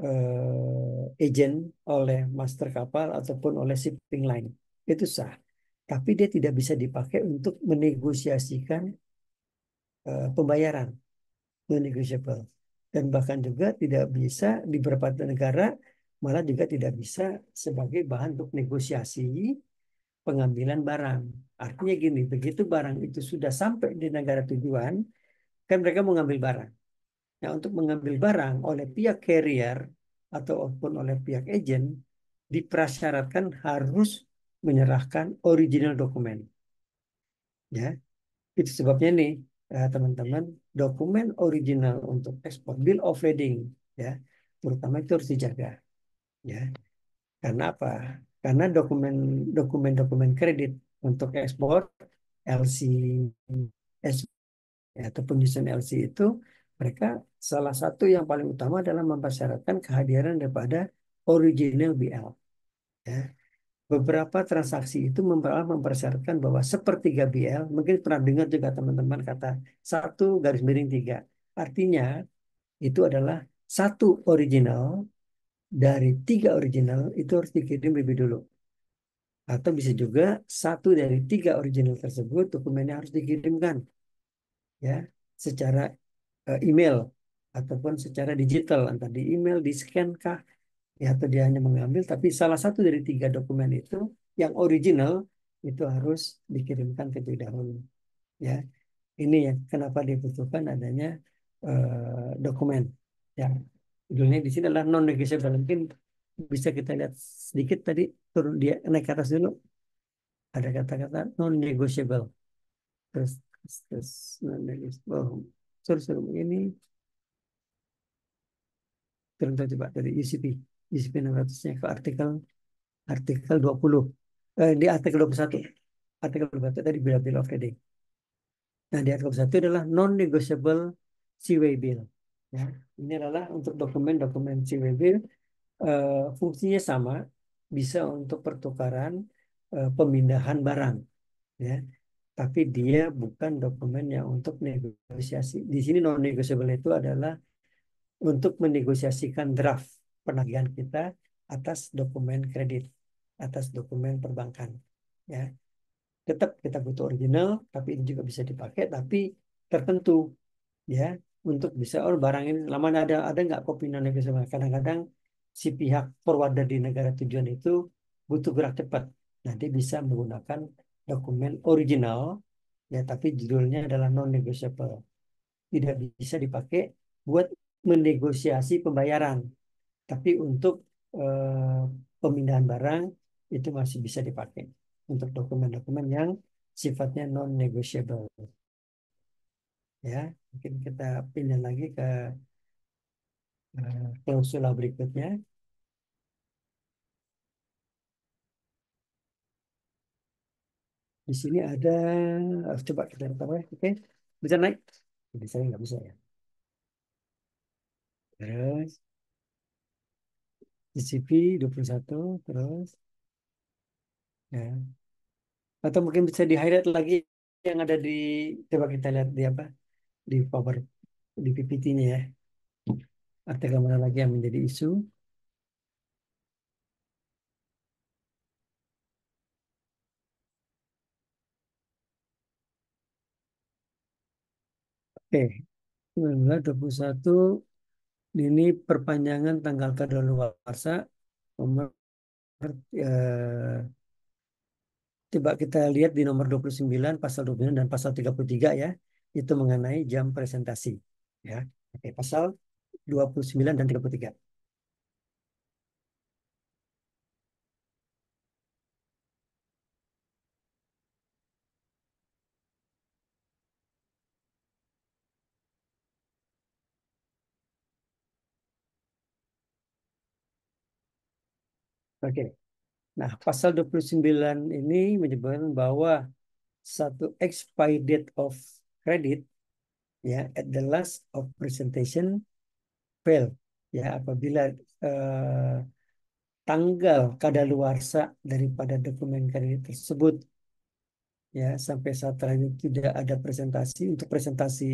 uh, agent oleh master kapal ataupun oleh shipping line. Itu sah. Tapi dia tidak bisa dipakai untuk menegosiasikan uh, pembayaran. Non-negotiable. Dan bahkan juga tidak bisa di beberapa negara malah juga tidak bisa sebagai bahan untuk negosiasi pengambilan barang. Artinya gini, begitu barang itu sudah sampai di negara tujuan, kan mereka mau ngambil barang ya, untuk mengambil barang oleh pihak carrier ataupun oleh pihak agent diprasyaratkan harus menyerahkan original dokumen. Ya, itu sebabnya nih eh, teman-teman dokumen original untuk ekspor bill of lading ya terutama itu harus dijaga ya karena apa karena dokumen dokumen dokumen kredit untuk ekspor LC S, ya, ataupun penyusun LC itu mereka salah satu yang paling utama adalah mempersyaratkan kehadiran daripada original BL. Ya. Beberapa transaksi itu mempersyaratkan bahwa sepertiga BL, mungkin pernah dengar juga teman-teman kata satu garis miring tiga. Artinya itu adalah satu original dari tiga original itu harus dikirim lebih dulu. Atau bisa juga satu dari tiga original tersebut dokumennya harus dikirimkan. Ya, secara Eh, email ataupun secara digital entah di email di scan kah ya atau dia hanya mengambil tapi salah satu dari tiga dokumen itu yang original itu harus dikirimkan ke dahulu ya ini ya kenapa dibutuhkan adanya eh, dokumen ya judulnya di sini adalah non negotiable mungkin bisa kita lihat sedikit tadi turun dia naik ke atas dulu ada kata-kata non negotiable terus terus non negotiable suruh-suruh begini. Turun coba dari ICP ICP 600-nya ke artikel artikel 20. Eh, di artikel 21. Artikel 21 tadi bill, bill of lading. Nah, di artikel 21 adalah non-negotiable seaway bill. Ya, ini adalah untuk dokumen-dokumen seaway bill. Eh, fungsinya sama, bisa untuk pertukaran eh, pemindahan barang. Ya tapi dia bukan dokumen yang untuk negosiasi. Di sini non-negotiable itu adalah untuk menegosiasikan draft penagihan kita atas dokumen kredit, atas dokumen perbankan. Ya, tetap kita butuh original, tapi ini juga bisa dipakai, tapi tertentu, ya, untuk bisa oh barang ini lama ada ada nggak kopi non negotiable. Kadang-kadang si pihak forwarder di negara tujuan itu butuh gerak cepat. Nanti bisa menggunakan dokumen original ya tapi judulnya adalah non negotiable tidak bisa dipakai buat menegosiasi pembayaran tapi untuk eh, pemindahan barang itu masih bisa dipakai untuk dokumen-dokumen yang sifatnya non negotiable ya mungkin kita pindah lagi ke eh, klausula berikutnya Di sini ada, eh, coba kita lihat apa ya. Oke, bisa naik? jadi saya nggak bisa ya. Terus, dua puluh satu terus. Ya. Atau mungkin bisa di-highlight lagi yang ada di, coba kita lihat di apa, di power, di PPT-nya ya. Artikel mana lagi yang menjadi isu. Oke, 1921 ini perpanjangan tanggal kadaluarsa nomor eh, coba kita lihat di nomor 29 pasal 29 dan pasal 33 ya itu mengenai jam presentasi ya. Oke, pasal 29 dan 33. Oke. Nah, pasal 29 ini menyebutkan bahwa satu expired date of credit ya at the last of presentation fail ya apabila eh, tanggal kadaluarsa daripada dokumen kredit tersebut ya sampai saat terakhir tidak ada presentasi untuk presentasi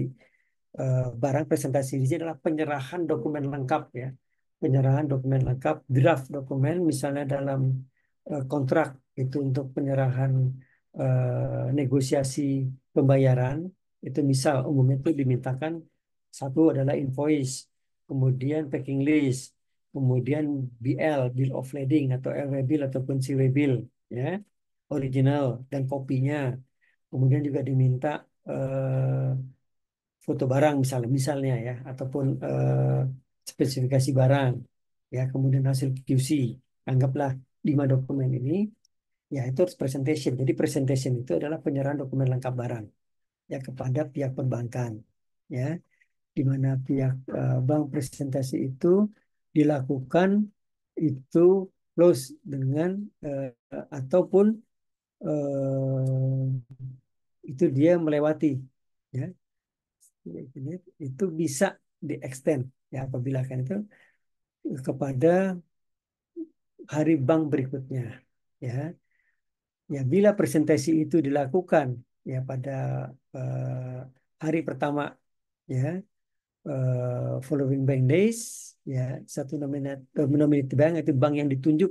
eh, barang presentasi ini adalah penyerahan dokumen lengkap ya penyerahan dokumen lengkap, draft dokumen misalnya dalam eh, kontrak itu untuk penyerahan eh, negosiasi pembayaran itu misal umumnya itu dimintakan satu adalah invoice, kemudian packing list, kemudian BL bill of lading atau LW bill ataupun CW bill ya original dan kopinya kemudian juga diminta eh, foto barang misalnya misalnya ya ataupun eh, spesifikasi barang, ya kemudian hasil QC. Anggaplah lima dokumen ini, ya itu harus presentation. Jadi presentation itu adalah penyerahan dokumen lengkap barang ya kepada pihak perbankan, ya di mana pihak eh, bank presentasi itu dilakukan itu close dengan uh, ataupun uh, itu dia melewati ya itu bisa di extend ya apabila kan itu kepada hari bank berikutnya ya ya bila presentasi itu dilakukan ya pada uh, hari pertama ya uh, following bank days ya satu nominat eh, bank itu bank yang ditunjuk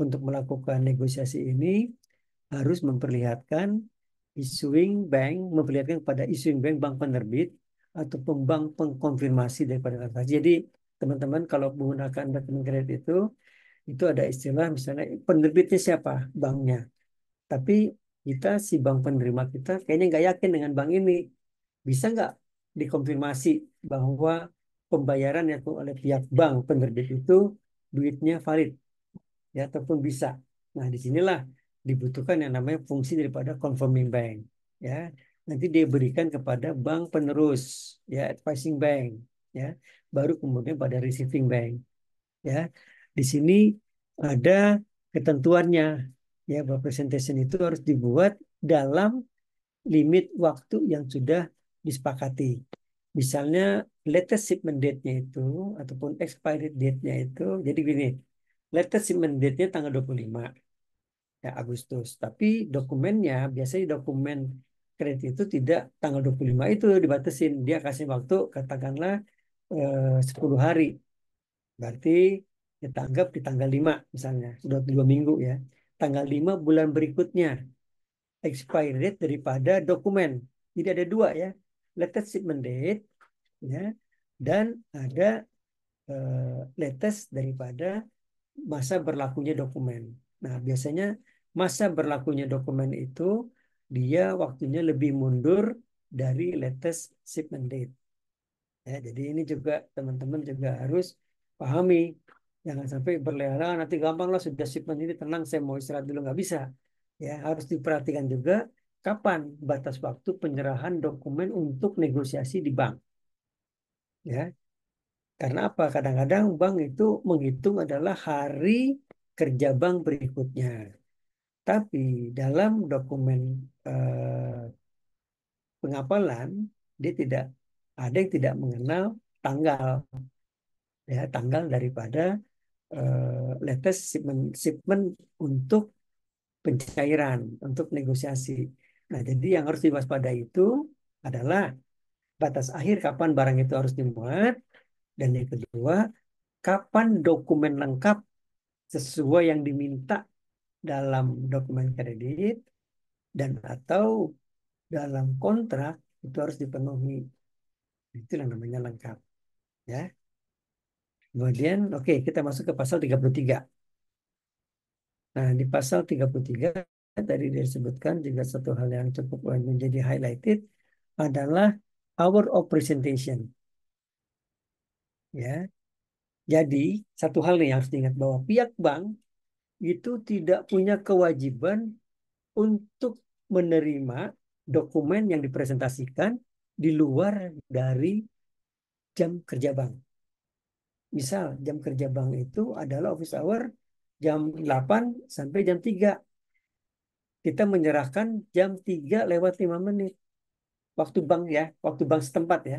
untuk melakukan negosiasi ini harus memperlihatkan issuing bank memperlihatkan kepada issuing bank bank penerbit atau pembang pengkonfirmasi daripada kata. Jadi teman-teman kalau menggunakan dokumen kredit itu itu ada istilah misalnya penerbitnya siapa banknya. Tapi kita si bank penerima kita kayaknya nggak yakin dengan bank ini bisa nggak dikonfirmasi bahwa pembayaran yang oleh pihak bank penerbit itu duitnya valid ya ataupun bisa. Nah disinilah dibutuhkan yang namanya fungsi daripada confirming bank ya nanti dia berikan kepada bank penerus ya advising bank ya baru kemudian pada receiving bank ya di sini ada ketentuannya ya bahwa presentation itu harus dibuat dalam limit waktu yang sudah disepakati misalnya latest shipment date-nya itu ataupun expired date-nya itu jadi gini latest shipment date-nya tanggal 25 ya Agustus tapi dokumennya biasanya dokumen kredit itu tidak tanggal 25 itu dibatasin. Dia kasih waktu katakanlah eh, 10 hari. Berarti kita anggap di tanggal 5 misalnya, sudah dua minggu ya. Tanggal 5 bulan berikutnya expired date daripada dokumen. Jadi ada dua ya, latest shipment date ya dan ada eh, latest daripada masa berlakunya dokumen. Nah, biasanya masa berlakunya dokumen itu dia waktunya lebih mundur dari latest shipment date. Ya, jadi ini juga teman-teman juga harus pahami. Jangan sampai berlera nanti gampang lah sudah shipment ini tenang saya mau istirahat dulu nggak bisa. Ya harus diperhatikan juga kapan batas waktu penyerahan dokumen untuk negosiasi di bank. Ya. Karena apa? Kadang-kadang bank itu menghitung adalah hari kerja bank berikutnya. Tapi dalam dokumen eh, pengapalan dia tidak ada yang tidak mengenal tanggal ya tanggal daripada eh, latest shipment, shipment untuk pencairan untuk negosiasi. Nah, jadi yang harus diwaspadai itu adalah batas akhir kapan barang itu harus dimuat dan yang kedua kapan dokumen lengkap sesuai yang diminta dalam dokumen kredit dan atau dalam kontrak itu harus dipenuhi. Itu yang namanya lengkap. Ya. Kemudian, oke, okay, kita masuk ke pasal 33. Nah, di pasal 33 tadi disebutkan juga satu hal yang cukup menjadi highlighted adalah hour of presentation. Ya. Jadi, satu hal nih yang harus diingat bahwa pihak bank itu tidak punya kewajiban untuk menerima dokumen yang dipresentasikan di luar dari jam kerja bank. Misal jam kerja bank itu adalah office hour jam 8 sampai jam 3. Kita menyerahkan jam 3 lewat 5 menit. Waktu bank ya, waktu bank setempat ya.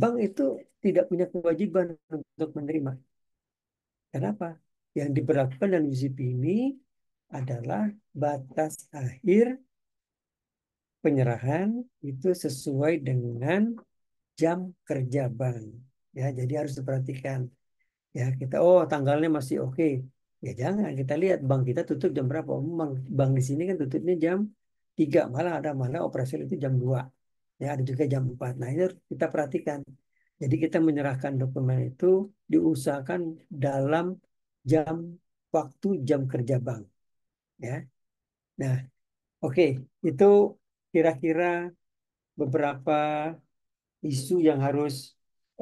Bank itu tidak punya kewajiban untuk menerima. Kenapa? Yang diberlakukan dalam UZP ini adalah batas akhir penyerahan itu sesuai dengan jam kerja bank. Ya, jadi harus diperhatikan. Ya, kita oh tanggalnya masih oke. Okay. Ya jangan kita lihat bank kita tutup jam berapa. Oh, bank, bank di sini kan tutupnya jam 3, malah ada malah operasional itu jam 2. Ya, ada juga jam 4. Nah, itu kita perhatikan. Jadi kita menyerahkan dokumen itu diusahakan dalam jam waktu jam kerja bank. Ya. Nah, oke, okay. itu kira-kira beberapa isu yang harus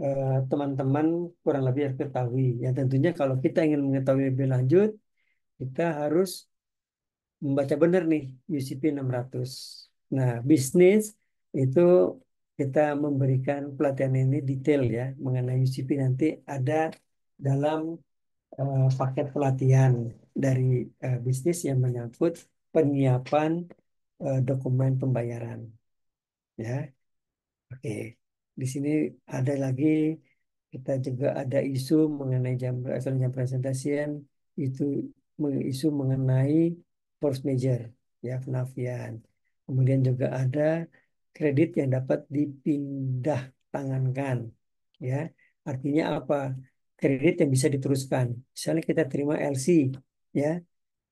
eh, teman-teman uh, kurang lebih harus ketahui. Ya tentunya kalau kita ingin mengetahui lebih lanjut, kita harus membaca benar nih UCP 600. Nah, bisnis itu kita memberikan pelatihan ini detail ya mengenai UCP nanti ada dalam uh, paket pelatihan dari uh, bisnis yang menyangkut penyiapan uh, dokumen pembayaran. Ya, oke. Okay. Di sini ada lagi kita juga ada isu mengenai jam sorry, jam presentation itu isu mengenai force major ya penafian. Kemudian juga ada kredit yang dapat dipindah tangankan ya. Artinya apa? kredit yang bisa diteruskan. Misalnya kita terima LC, ya.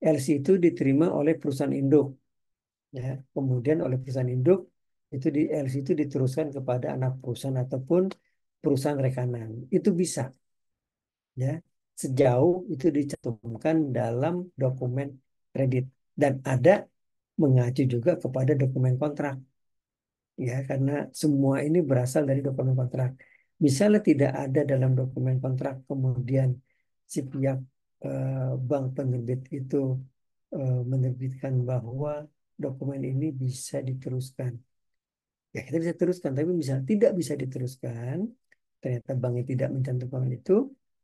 LC itu diterima oleh perusahaan induk. Ya, kemudian oleh perusahaan induk itu di LC itu diteruskan kepada anak perusahaan ataupun perusahaan rekanan. Itu bisa. Ya, sejauh itu dicantumkan dalam dokumen kredit dan ada mengacu juga kepada dokumen kontrak. Ya, karena semua ini berasal dari dokumen kontrak misalnya tidak ada dalam dokumen kontrak kemudian si pihak eh, bank penerbit itu eh, menerbitkan bahwa dokumen ini bisa diteruskan. Ya kita bisa teruskan, tapi bisa tidak bisa diteruskan. Ternyata banknya tidak mencantumkan itu,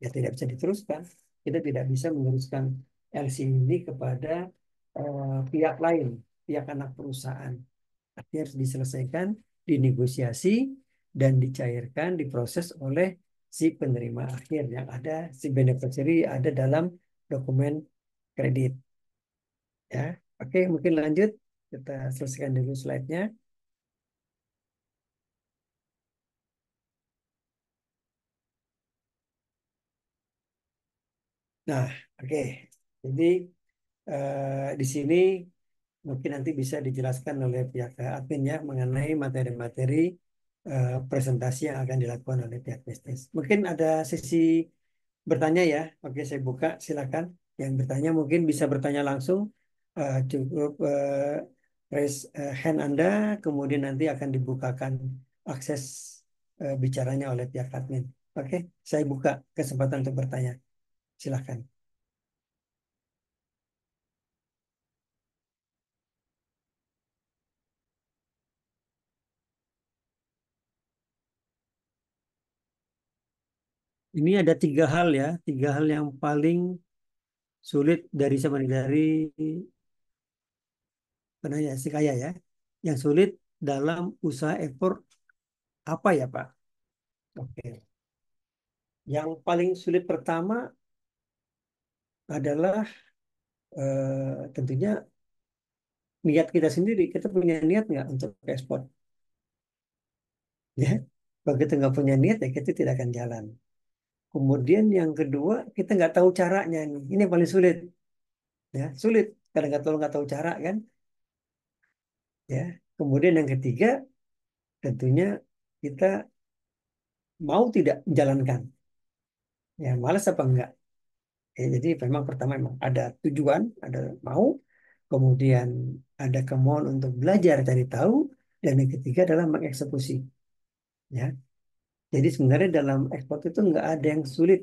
ya tidak bisa diteruskan. Kita tidak bisa meneruskan LC ini kepada eh, pihak lain, pihak anak perusahaan. Artinya harus diselesaikan, dinegosiasi, dan dicairkan, diproses oleh si penerima akhir yang ada, si beneficiary ada dalam dokumen kredit. Ya, oke mungkin lanjut kita selesaikan dulu slide-nya. Nah, oke. Jadi uh, di sini mungkin nanti bisa dijelaskan oleh pihak admin ya mengenai materi-materi Eh, presentasi yang akan dilakukan oleh pihak bisnis. Mungkin ada sesi bertanya ya. Oke, saya buka. Silakan. Yang bertanya mungkin bisa bertanya langsung. Uh, cukup uh, raise uh, hand Anda, kemudian nanti akan dibukakan akses uh, bicaranya oleh pihak admin. Oke, saya buka kesempatan untuk bertanya. Silakan. ini ada tiga hal ya, tiga hal yang paling sulit dari zaman dari penanya si kaya ya, yang sulit dalam usaha ekspor apa ya Pak? Oke, yang paling sulit pertama adalah eh, tentunya niat kita sendiri. Kita punya niat nggak untuk ekspor? Ya, kalau kita nggak punya niat ya kita tidak akan jalan. Kemudian yang kedua, kita nggak tahu caranya nih. Ini yang paling sulit. Ya, sulit. kadang tahu nggak tahu cara kan. Ya. Kemudian yang ketiga, tentunya kita mau tidak menjalankan. Ya, malas apa enggak? Ya, jadi memang pertama memang ada tujuan, ada mau, kemudian ada kemauan untuk belajar cari tahu, dan yang ketiga adalah mengeksekusi. Ya, jadi sebenarnya dalam ekspor itu nggak ada yang sulit.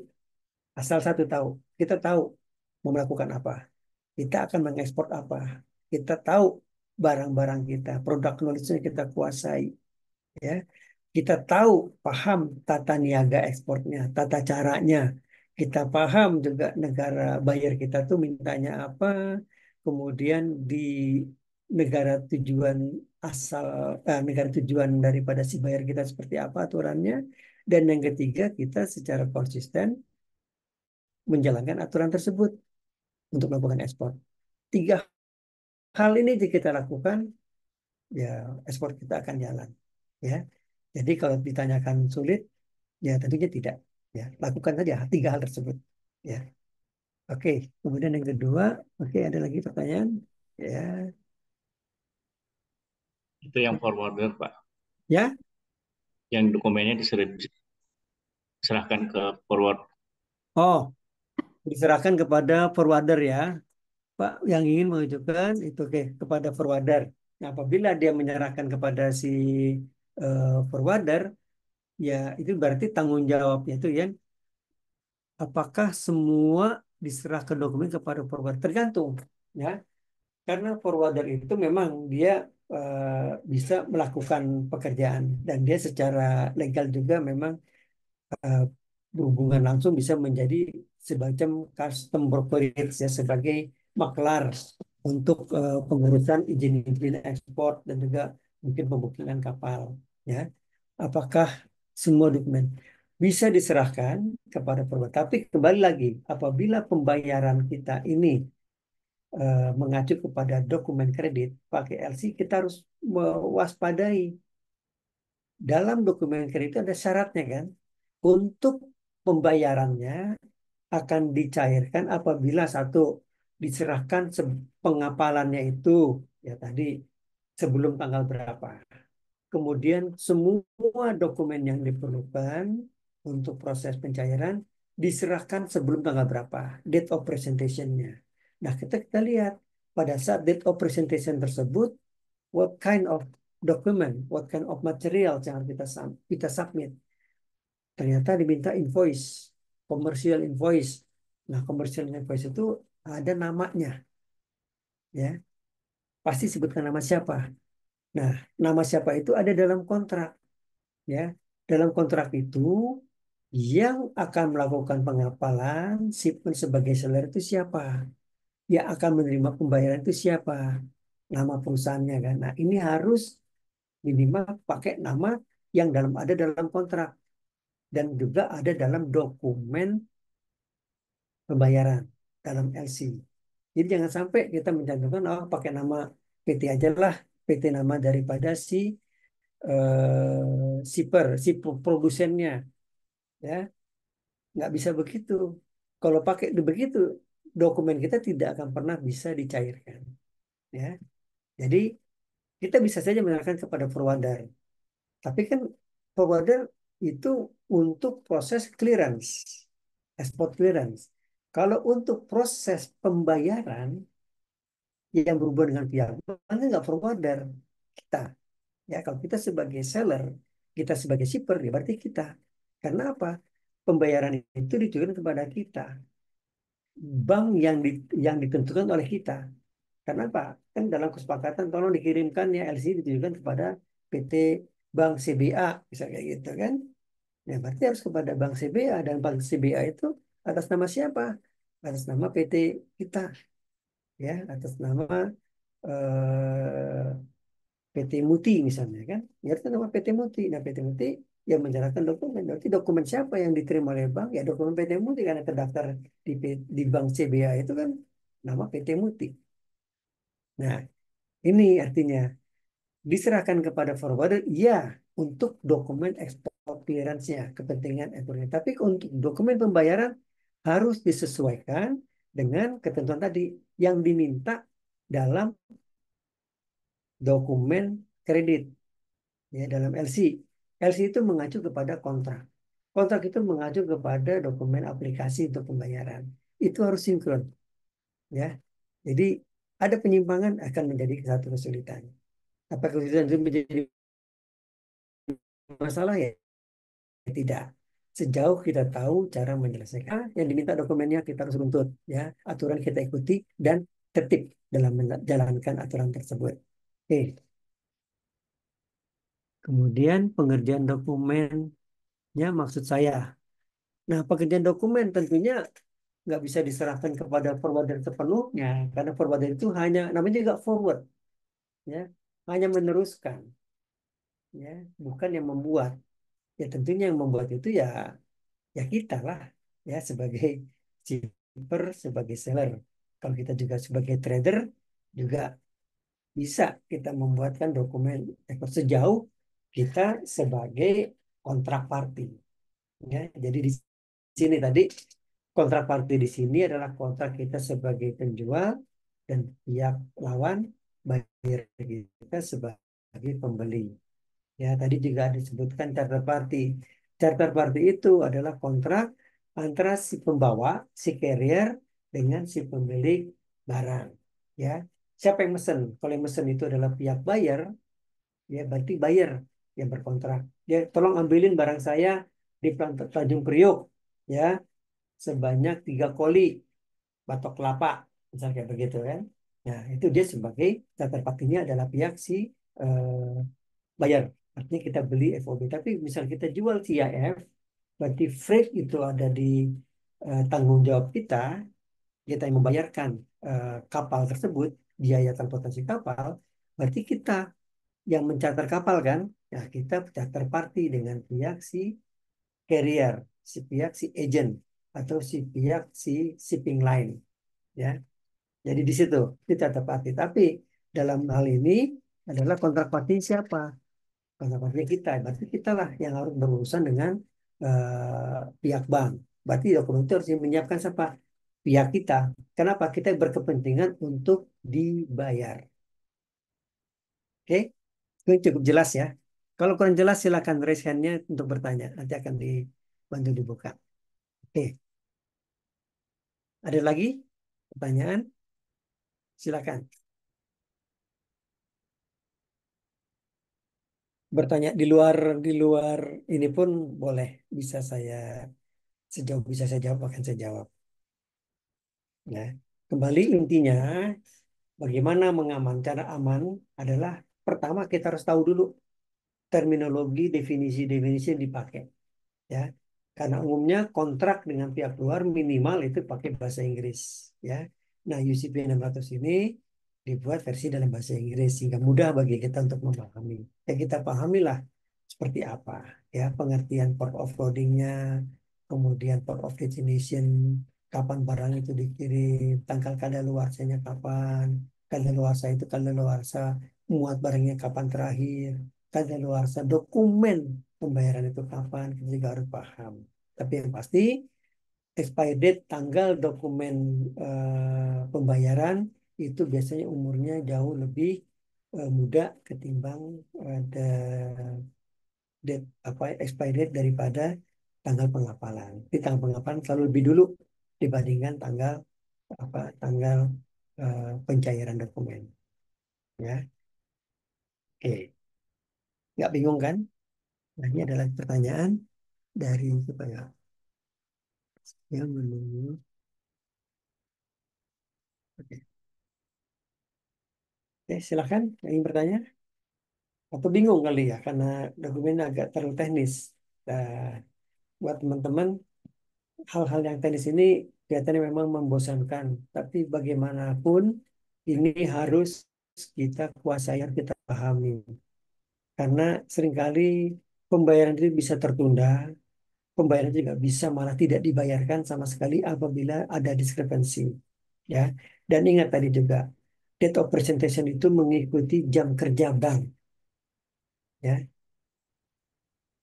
Asal satu tahu, kita tahu mau melakukan apa. Kita akan mengekspor apa. Kita tahu barang-barang kita, produk knowledge kita kuasai. Ya, kita tahu, paham tata niaga ekspornya, tata caranya. Kita paham juga negara buyer kita tuh mintanya apa, kemudian di negara tujuan asal eh, negara tujuan daripada si buyer kita seperti apa aturannya dan yang ketiga kita secara konsisten menjalankan aturan tersebut untuk melakukan ekspor tiga hal ini jika kita lakukan ya ekspor kita akan jalan ya jadi kalau ditanyakan sulit ya tentunya tidak ya lakukan saja tiga hal tersebut ya oke kemudian yang kedua oke ada lagi pertanyaan ya itu yang forwarder, Pak. Ya? Yang dokumennya diserahkan ke forward. Oh, diserahkan kepada forwarder ya. Pak, yang ingin mengajukan itu oke kepada forwarder. Nah, apabila dia menyerahkan kepada si uh, forwarder, ya itu berarti tanggung jawabnya itu ya. Apakah semua diserahkan dokumen kepada forwarder tergantung ya. Karena forwarder itu memang dia Eh, bisa melakukan pekerjaan dan dia secara legal juga memang uh, berhubungan langsung bisa menjadi sebacam custom broker ya sebagai maklar untuk eh, pengurusan izin-izin ekspor dan juga mungkin pembuktian kapal ya apakah semua dokumen bisa diserahkan kepada perbankan tapi kembali lagi apabila pembayaran kita ini Eh, mengacu kepada dokumen kredit pakai LC, kita harus mewaspadai. Dalam dokumen kredit ada syaratnya kan, untuk pembayarannya akan dicairkan apabila satu diserahkan pengapalannya itu ya tadi sebelum tanggal berapa. Kemudian semua dokumen yang diperlukan untuk proses pencairan diserahkan sebelum tanggal berapa, date of presentationnya. Nah, kita kita lihat pada saat date of presentation tersebut, what kind of document, what kind of material yang harus kita kita submit. Ternyata diminta invoice, commercial invoice. Nah, commercial invoice itu ada namanya. Ya. Pasti sebutkan nama siapa. Nah, nama siapa itu ada dalam kontrak. Ya, dalam kontrak itu yang akan melakukan pengapalan shipment sebagai seller itu siapa? ya akan menerima pembayaran itu siapa nama perusahaannya kan. Nah ini harus minimal pakai nama yang dalam ada dalam kontrak dan juga ada dalam dokumen pembayaran dalam LC. Jadi jangan sampai kita mencantumkan oh pakai nama PT aja lah PT nama daripada si eh, siper si produsennya ya nggak bisa begitu. Kalau pakai begitu dokumen kita tidak akan pernah bisa dicairkan. Ya. Jadi kita bisa saja menyerahkan kepada forwarder. Tapi kan forwarder itu untuk proses clearance, export clearance. Kalau untuk proses pembayaran yang berhubungan dengan pihak mana nggak forwarder kita. Ya kalau kita sebagai seller, kita sebagai shipper, ya berarti kita. Karena apa? Pembayaran itu ditujukan kepada kita bank yang di, yang ditentukan oleh kita. Kenapa? Kan dalam kesepakatan tolong dikirimkan ya LC ditujukan kepada PT Bank CBA misalnya kayak gitu kan. Ya berarti harus kepada Bank CBA dan Bank CBA itu atas nama siapa? Atas nama PT kita. Ya, atas nama eh, PT Muti misalnya kan. Ya, atas nama PT Muti. Nah, PT Muti yang menyerahkan dokumen. Berarti dokumen siapa yang diterima oleh bank? Ya dokumen PT Muti karena terdaftar di, di bank CBA itu kan nama PT Muti. Nah, ini artinya diserahkan kepada forwarder, ya untuk dokumen ekspor clearance-nya, kepentingan ekspornya. Tapi untuk dokumen pembayaran harus disesuaikan dengan ketentuan tadi yang diminta dalam dokumen kredit ya dalam LC LC itu mengacu kepada kontrak. Kontrak itu mengacu kepada dokumen aplikasi untuk pembayaran. Itu harus sinkron. Ya. Jadi ada penyimpangan akan menjadi satu kesulitan. Apa kesulitan itu menjadi masalah ya? Tidak. Sejauh kita tahu cara menyelesaikan yang diminta dokumennya kita harus runtut ya, aturan kita ikuti dan tertib dalam menjalankan aturan tersebut. Oke. Okay. Kemudian pengerjaan dokumennya maksud saya. Nah, pekerjaan dokumen tentunya nggak bisa diserahkan kepada forwarder sepenuhnya karena forwarder itu hanya namanya juga forward ya hanya meneruskan ya bukan yang membuat ya tentunya yang membuat itu ya ya kita lah ya sebagai shipper sebagai seller kalau kita juga sebagai trader juga bisa kita membuatkan dokumen ekor sejauh kita sebagai kontrak party. Ya, jadi di sini tadi kontrak party di sini adalah kontrak kita sebagai penjual dan pihak lawan bayar kita sebagai pembeli. Ya, tadi juga disebutkan charter party. Charter party itu adalah kontrak antara si pembawa, si carrier dengan si pemilik barang. Ya, siapa yang mesen? Kalau yang mesen itu adalah pihak buyer, ya berarti buyer yang berkontrak. Ya, tolong ambilin barang saya di Tanjung Priok ya sebanyak tiga koli batok kelapa misalnya begitu kan. Nah itu dia sebagai catat patinya adalah pihak si eh, bayar. Artinya kita beli FOB. Tapi misal kita jual CIF, berarti freight itu ada di eh, tanggung jawab kita, kita yang membayarkan eh, kapal tersebut biaya transportasi kapal, berarti kita yang mencatat kapal kan. Nah, kita charter party dengan pihak si carrier, si pihak si agent atau si pihak si shipping line. Ya. Jadi di situ kita charter party. Tapi dalam hal ini adalah kontrak party siapa? Kontrak party kita. Berarti kita lah yang harus berurusan dengan uh, pihak bank. Berarti dokumen itu harus menyiapkan siapa? Pihak kita. Kenapa? Kita berkepentingan untuk dibayar. Oke? Okay? Itu cukup jelas ya. Kalau kurang jelas silakan raise hand-nya untuk bertanya. Nanti akan dibantu dibuka. Oke. Ada lagi pertanyaan? Silakan. Bertanya di luar di luar ini pun boleh bisa saya sejauh bisa saya jawab akan saya jawab. Nah, Kembali intinya bagaimana mengamankan aman adalah pertama kita harus tahu dulu terminologi definisi-definisi yang dipakai. Ya. Karena umumnya kontrak dengan pihak luar minimal itu pakai bahasa Inggris. Ya. Nah, UCP 600 ini dibuat versi dalam bahasa Inggris sehingga mudah bagi kita untuk memahami. Ya, kita pahamilah seperti apa ya pengertian port of loadingnya kemudian port of destination, kapan barang itu dikirim, tanggal kadaluarsanya kapan, kadaluarsa itu kadaluarsa muat barangnya kapan terakhir, luar dokumen pembayaran itu kapan, kita juga harus paham. Tapi yang pasti expired date tanggal dokumen uh, pembayaran itu biasanya umurnya jauh lebih uh, muda ketimbang ada eh, date apa expired date daripada tanggal pengapalan. Di tanggal pengapalan selalu lebih dulu dibandingkan tanggal apa tanggal pencairan dokumen. Ya. Oke, nggak bingung kan? Nah, ini adalah pertanyaan dari siapa ya? Saya menunggu. Oke. Oke, silahkan yang ingin bertanya. Atau bingung kali ya, karena dokumen agak terlalu teknis. Nah, buat teman-teman, hal-hal yang teknis ini kelihatannya memang membosankan. Tapi bagaimanapun, ini harus kita kuasai, harus kita pahami. Karena seringkali pembayaran itu bisa tertunda, pembayaran juga bisa malah tidak dibayarkan sama sekali apabila ada diskrepensi. Ya. Dan ingat tadi juga, date of presentation itu mengikuti jam kerja bank. Ya.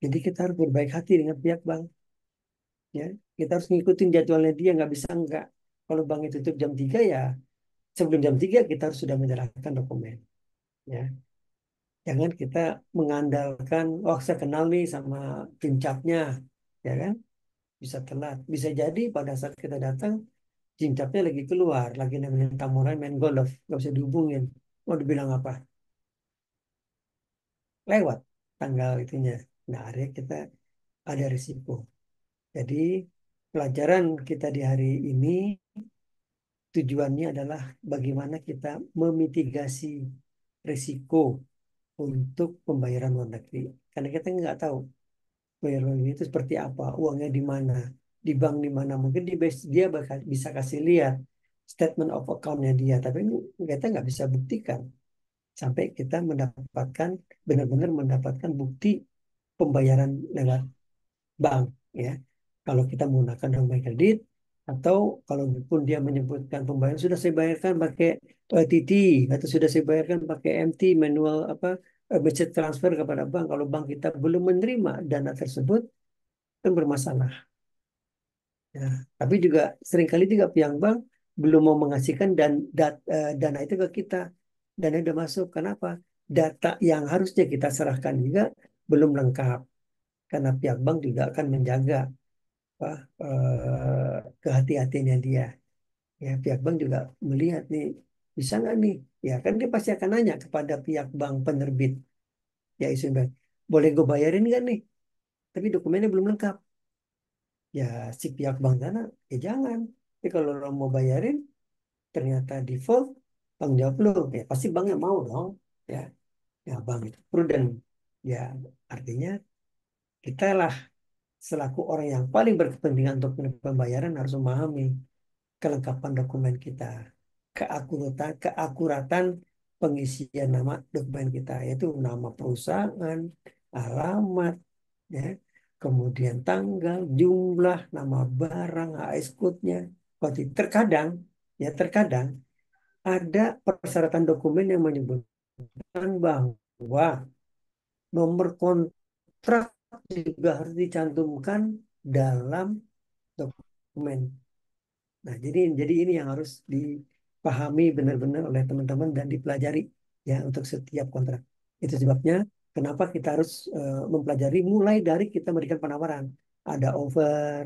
Jadi kita harus berbaik hati dengan pihak bank. Ya, kita harus mengikuti jadwalnya dia nggak bisa nggak Kalau bank itu tutup jam 3 ya sebelum jam 3 kita harus sudah menyerahkan dokumen. Ya jangan kita mengandalkan oh saya kenal nih sama capnya ya kan bisa telat bisa jadi pada saat kita datang capnya lagi keluar lagi namanya tamu lain main golf nggak bisa dihubungin mau dibilang apa lewat tanggal itunya nah akhirnya kita ada risiko jadi pelajaran kita di hari ini tujuannya adalah bagaimana kita memitigasi risiko untuk pembayaran luar negeri. Karena kita nggak tahu bayaran luar negeri itu seperti apa, uangnya di mana, di bank di mana. Mungkin di base, dia bakal bisa kasih lihat statement of accountnya dia, tapi ini kita nggak bisa buktikan sampai kita mendapatkan benar-benar mendapatkan bukti pembayaran lewat bank ya. Kalau kita menggunakan bank kredit, atau kalau pun dia menyebutkan pembayaran sudah saya bayarkan pakai TT eh, atau sudah saya bayarkan pakai MT manual apa eh, budget transfer kepada bank kalau bank kita belum menerima dana tersebut kan bermasalah. Ya, tapi juga seringkali juga pihak bank belum mau mengasihkan dan dat, eh, dana itu ke kita. Dana sudah masuk. Kenapa? Data yang harusnya kita serahkan juga belum lengkap. Karena pihak bank tidak akan menjaga apa uh, kehati-hatiannya dia. Ya pihak bank juga melihat nih bisa nggak nih? Ya kan dia pasti akan nanya kepada pihak bank penerbit ya isu bank. Boleh gue bayarin nggak nih? Tapi dokumennya belum lengkap. Ya si pihak bank sana ya jangan. Tapi kalau lo mau bayarin ternyata default bank jawab lo ya pasti bank yang mau dong ya ya bank itu prudent ya artinya kita lah selaku orang yang paling berkepentingan untuk pembayaran harus memahami kelengkapan dokumen kita, keakuratan, keakuratan pengisian nama dokumen kita, yaitu nama perusahaan, alamat, ya, kemudian tanggal, jumlah, nama barang, HS code-nya. Terkadang, ya terkadang ada persyaratan dokumen yang menyebutkan bahwa nomor kontrak juga harus dicantumkan dalam dokumen. Nah, jadi jadi ini yang harus dipahami benar-benar oleh teman-teman dan dipelajari ya untuk setiap kontrak. Itu sebabnya kenapa kita harus uh, mempelajari mulai dari kita memberikan penawaran. Ada offer,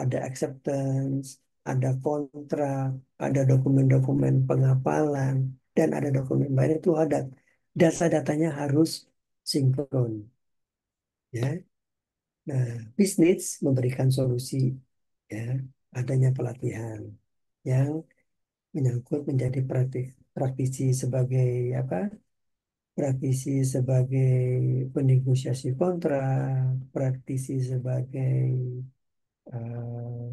ada acceptance, ada kontrak, ada dokumen-dokumen pengapalan, dan ada dokumen lain itu ada. Data-datanya harus sinkron. Ya. Nah, bisnis memberikan solusi ya, adanya pelatihan yang menyangkut menjadi praktik, praktisi sebagai apa? Praktisi sebagai penegosiasi kontrak, praktisi sebagai uh,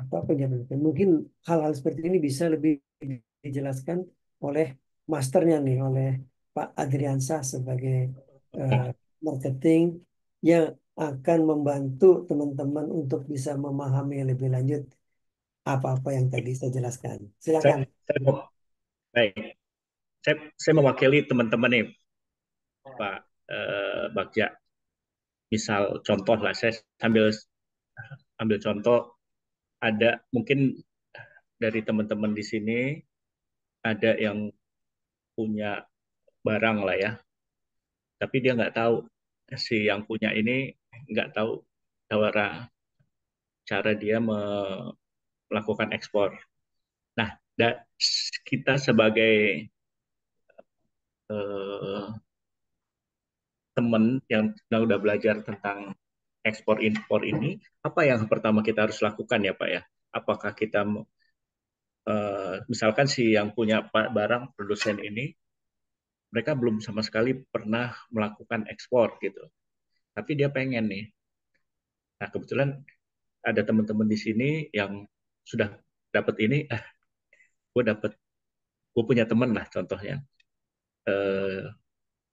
apa penjabat. Mungkin hal-hal seperti ini bisa lebih dijelaskan oleh masternya nih oleh Pak Sa sebagai uh, marketing yang akan membantu teman-teman untuk bisa memahami lebih lanjut apa-apa yang tadi saya jelaskan. Silakan. Saya, saya, baik. Saya, saya mewakili teman-teman nih, Pak eh, Bagja. Misal contoh lah, saya sambil ambil contoh ada mungkin dari teman-teman di sini ada yang punya barang lah ya, tapi dia nggak tahu si yang punya ini nggak tahu cara cara dia melakukan ekspor. Nah, kita sebagai uh, eh, teman yang sudah belajar tentang ekspor impor ini, apa yang pertama kita harus lakukan ya Pak ya? Apakah kita uh, misalkan si yang punya barang produsen ini mereka belum sama sekali pernah melakukan ekspor gitu. Tapi dia pengen nih. Nah kebetulan ada teman-teman di sini yang sudah dapat ini, eh gue dapat, gue punya teman lah contohnya, eh,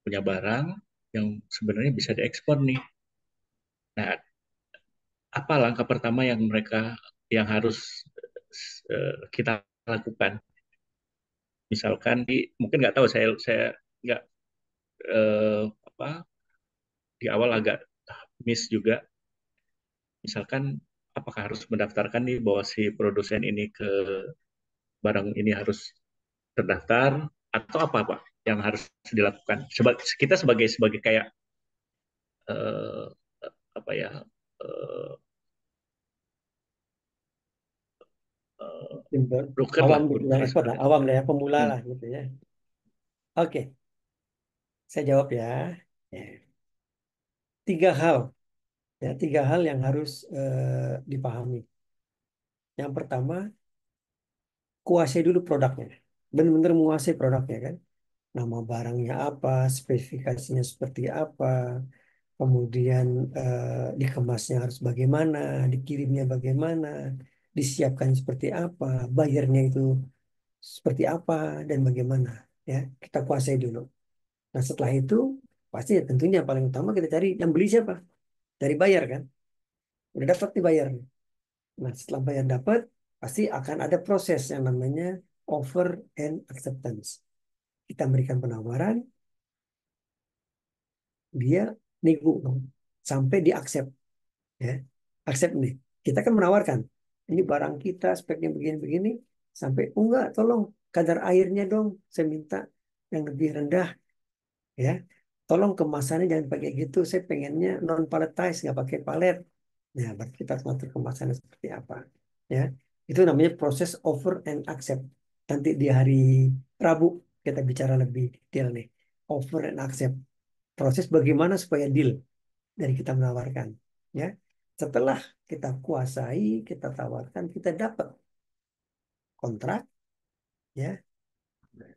punya barang yang sebenarnya bisa diekspor nih. Nah, apa langkah pertama yang mereka yang harus eh, kita lakukan? Misalkan di, mungkin nggak tahu saya saya nggak uh, apa di awal agak miss juga misalkan apakah harus mendaftarkan nih bahwa si produsen ini ke barang ini harus terdaftar atau apa pak yang harus dilakukan Seba kita sebagai sebagai kayak uh, apa ya uh, awam, gitu ya, awam lah, ya, pemula hmm. lah gitu ya. Oke, okay. Saya jawab ya. ya. Tiga hal, ya tiga hal yang harus eh, dipahami. Yang pertama, kuasai dulu produknya. Benar-benar menguasai produknya kan. Nama barangnya apa, spesifikasinya seperti apa, kemudian eh, dikemasnya harus bagaimana, dikirimnya bagaimana, disiapkan seperti apa, bayarnya itu seperti apa dan bagaimana ya kita kuasai dulu Nah setelah itu pasti ya tentunya yang paling utama kita cari yang beli siapa? Dari bayar kan? Udah dapat nih bayar. Nah setelah bayar dapat pasti akan ada proses yang namanya offer and acceptance. Kita memberikan penawaran, dia nego sampai di accept. Ya, accept nih. Kita kan menawarkan, ini barang kita speknya begini-begini sampai oh enggak tolong kadar airnya dong saya minta yang lebih rendah ya tolong kemasannya jangan pakai gitu saya pengennya non paletize nggak pakai palet nah berarti kita harus kemasannya seperti apa ya itu namanya proses over and accept nanti di hari Rabu kita bicara lebih detail nih over and accept proses bagaimana supaya deal dari kita menawarkan ya setelah kita kuasai kita tawarkan kita dapat kontrak ya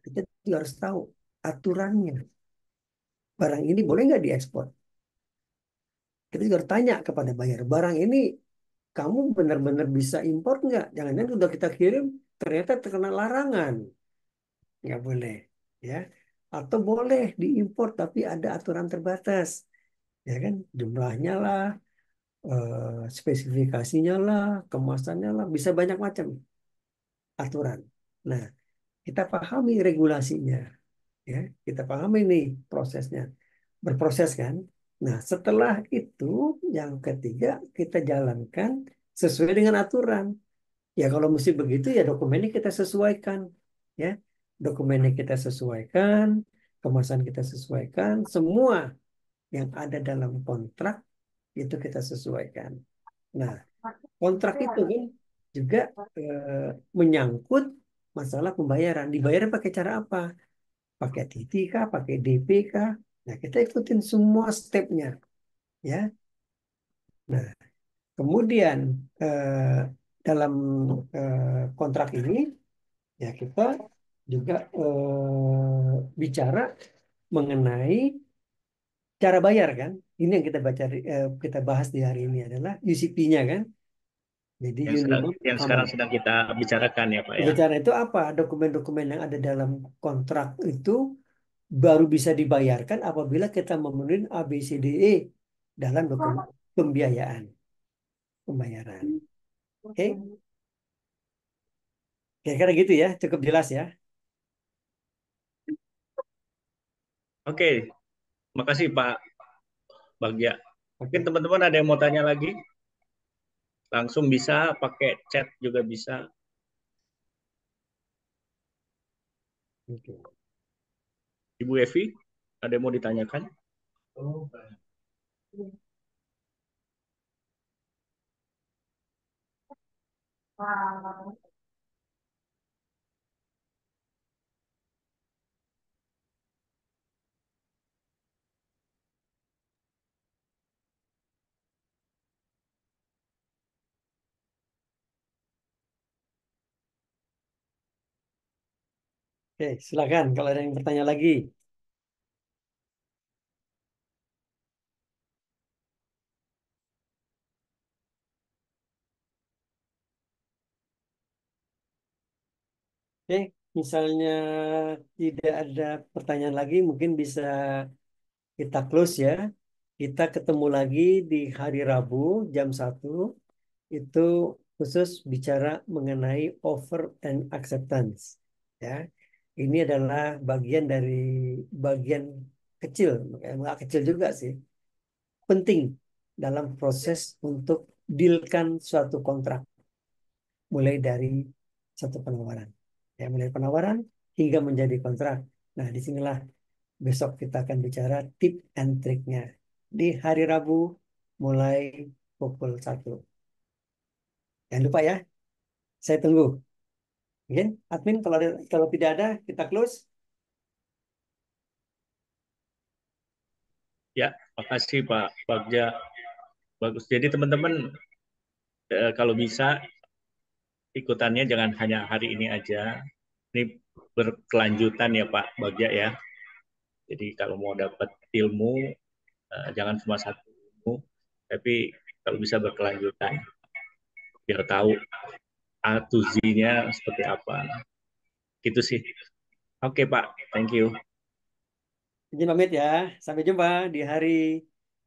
kita juga harus tahu aturannya barang ini boleh nggak diekspor? Kita juga tanya kepada buyer, barang ini kamu benar-benar bisa impor nggak? Jangan-jangan sudah kita kirim ternyata terkena larangan, nggak boleh, ya? Atau boleh diimpor tapi ada aturan terbatas, ya kan? Jumlahnya lah, eh, spesifikasinya lah, kemasannya lah, bisa banyak macam aturan. Nah, kita pahami regulasinya ya kita pahami ini prosesnya berproses kan nah setelah itu yang ketiga kita jalankan sesuai dengan aturan ya kalau mesti begitu ya dokumennya kita sesuaikan ya dokumennya kita sesuaikan kemasan kita sesuaikan semua yang ada dalam kontrak itu kita sesuaikan nah kontrak itu kan juga eh, menyangkut masalah pembayaran dibayar pakai cara apa pakai TT pakai DPK, kah. Nah, kita ikutin semua stepnya. Ya. Nah, kemudian eh, dalam eh, kontrak ini ya kita juga eh, bicara mengenai cara bayar kan. Ini yang kita baca eh, kita bahas di hari ini adalah UCP-nya kan. Jadi yang, sekarang, yang sekarang sedang kita bicarakan ya Pak ya. Bicara itu apa? Dokumen-dokumen yang ada dalam kontrak itu baru bisa dibayarkan apabila kita memenuhi ABCDE dalam dokumen pembiayaan pembayaran. Oke. Okay? Kira-kira gitu ya, cukup jelas ya. Oke. Okay. Makasih Pak Bagja. Mungkin teman-teman ada yang mau tanya lagi? langsung bisa pakai chat juga bisa Okay. Ibu Evi, ada yang mau ditanyakan? Oh, Oke, silakan kalau ada yang bertanya lagi. Oke, misalnya tidak ada pertanyaan lagi, mungkin bisa kita close ya. Kita ketemu lagi di hari Rabu jam 1 itu khusus bicara mengenai offer and acceptance ya ini adalah bagian dari bagian kecil, nggak kecil juga sih, penting dalam proses untuk dealkan suatu kontrak, mulai dari satu penawaran, ya mulai penawaran hingga menjadi kontrak. Nah di sinilah besok kita akan bicara tip and triknya di hari Rabu mulai pukul satu. Jangan lupa ya, saya tunggu okay. admin kalau ada, kalau tidak ada kita close. Ya, makasih Pak Bagja. Bagus. Jadi teman-teman eh, kalau bisa ikutannya jangan hanya hari ini aja. Ini berkelanjutan ya Pak Bagja ya. Jadi kalau mau dapat ilmu eh, jangan cuma satu ilmu, tapi kalau bisa berkelanjutan biar tahu A to Z-nya seperti apa. Gitu sih. Oke okay, Pak, thank you. Izin pamit ya. Sampai jumpa di hari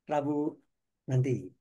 Rabu nanti.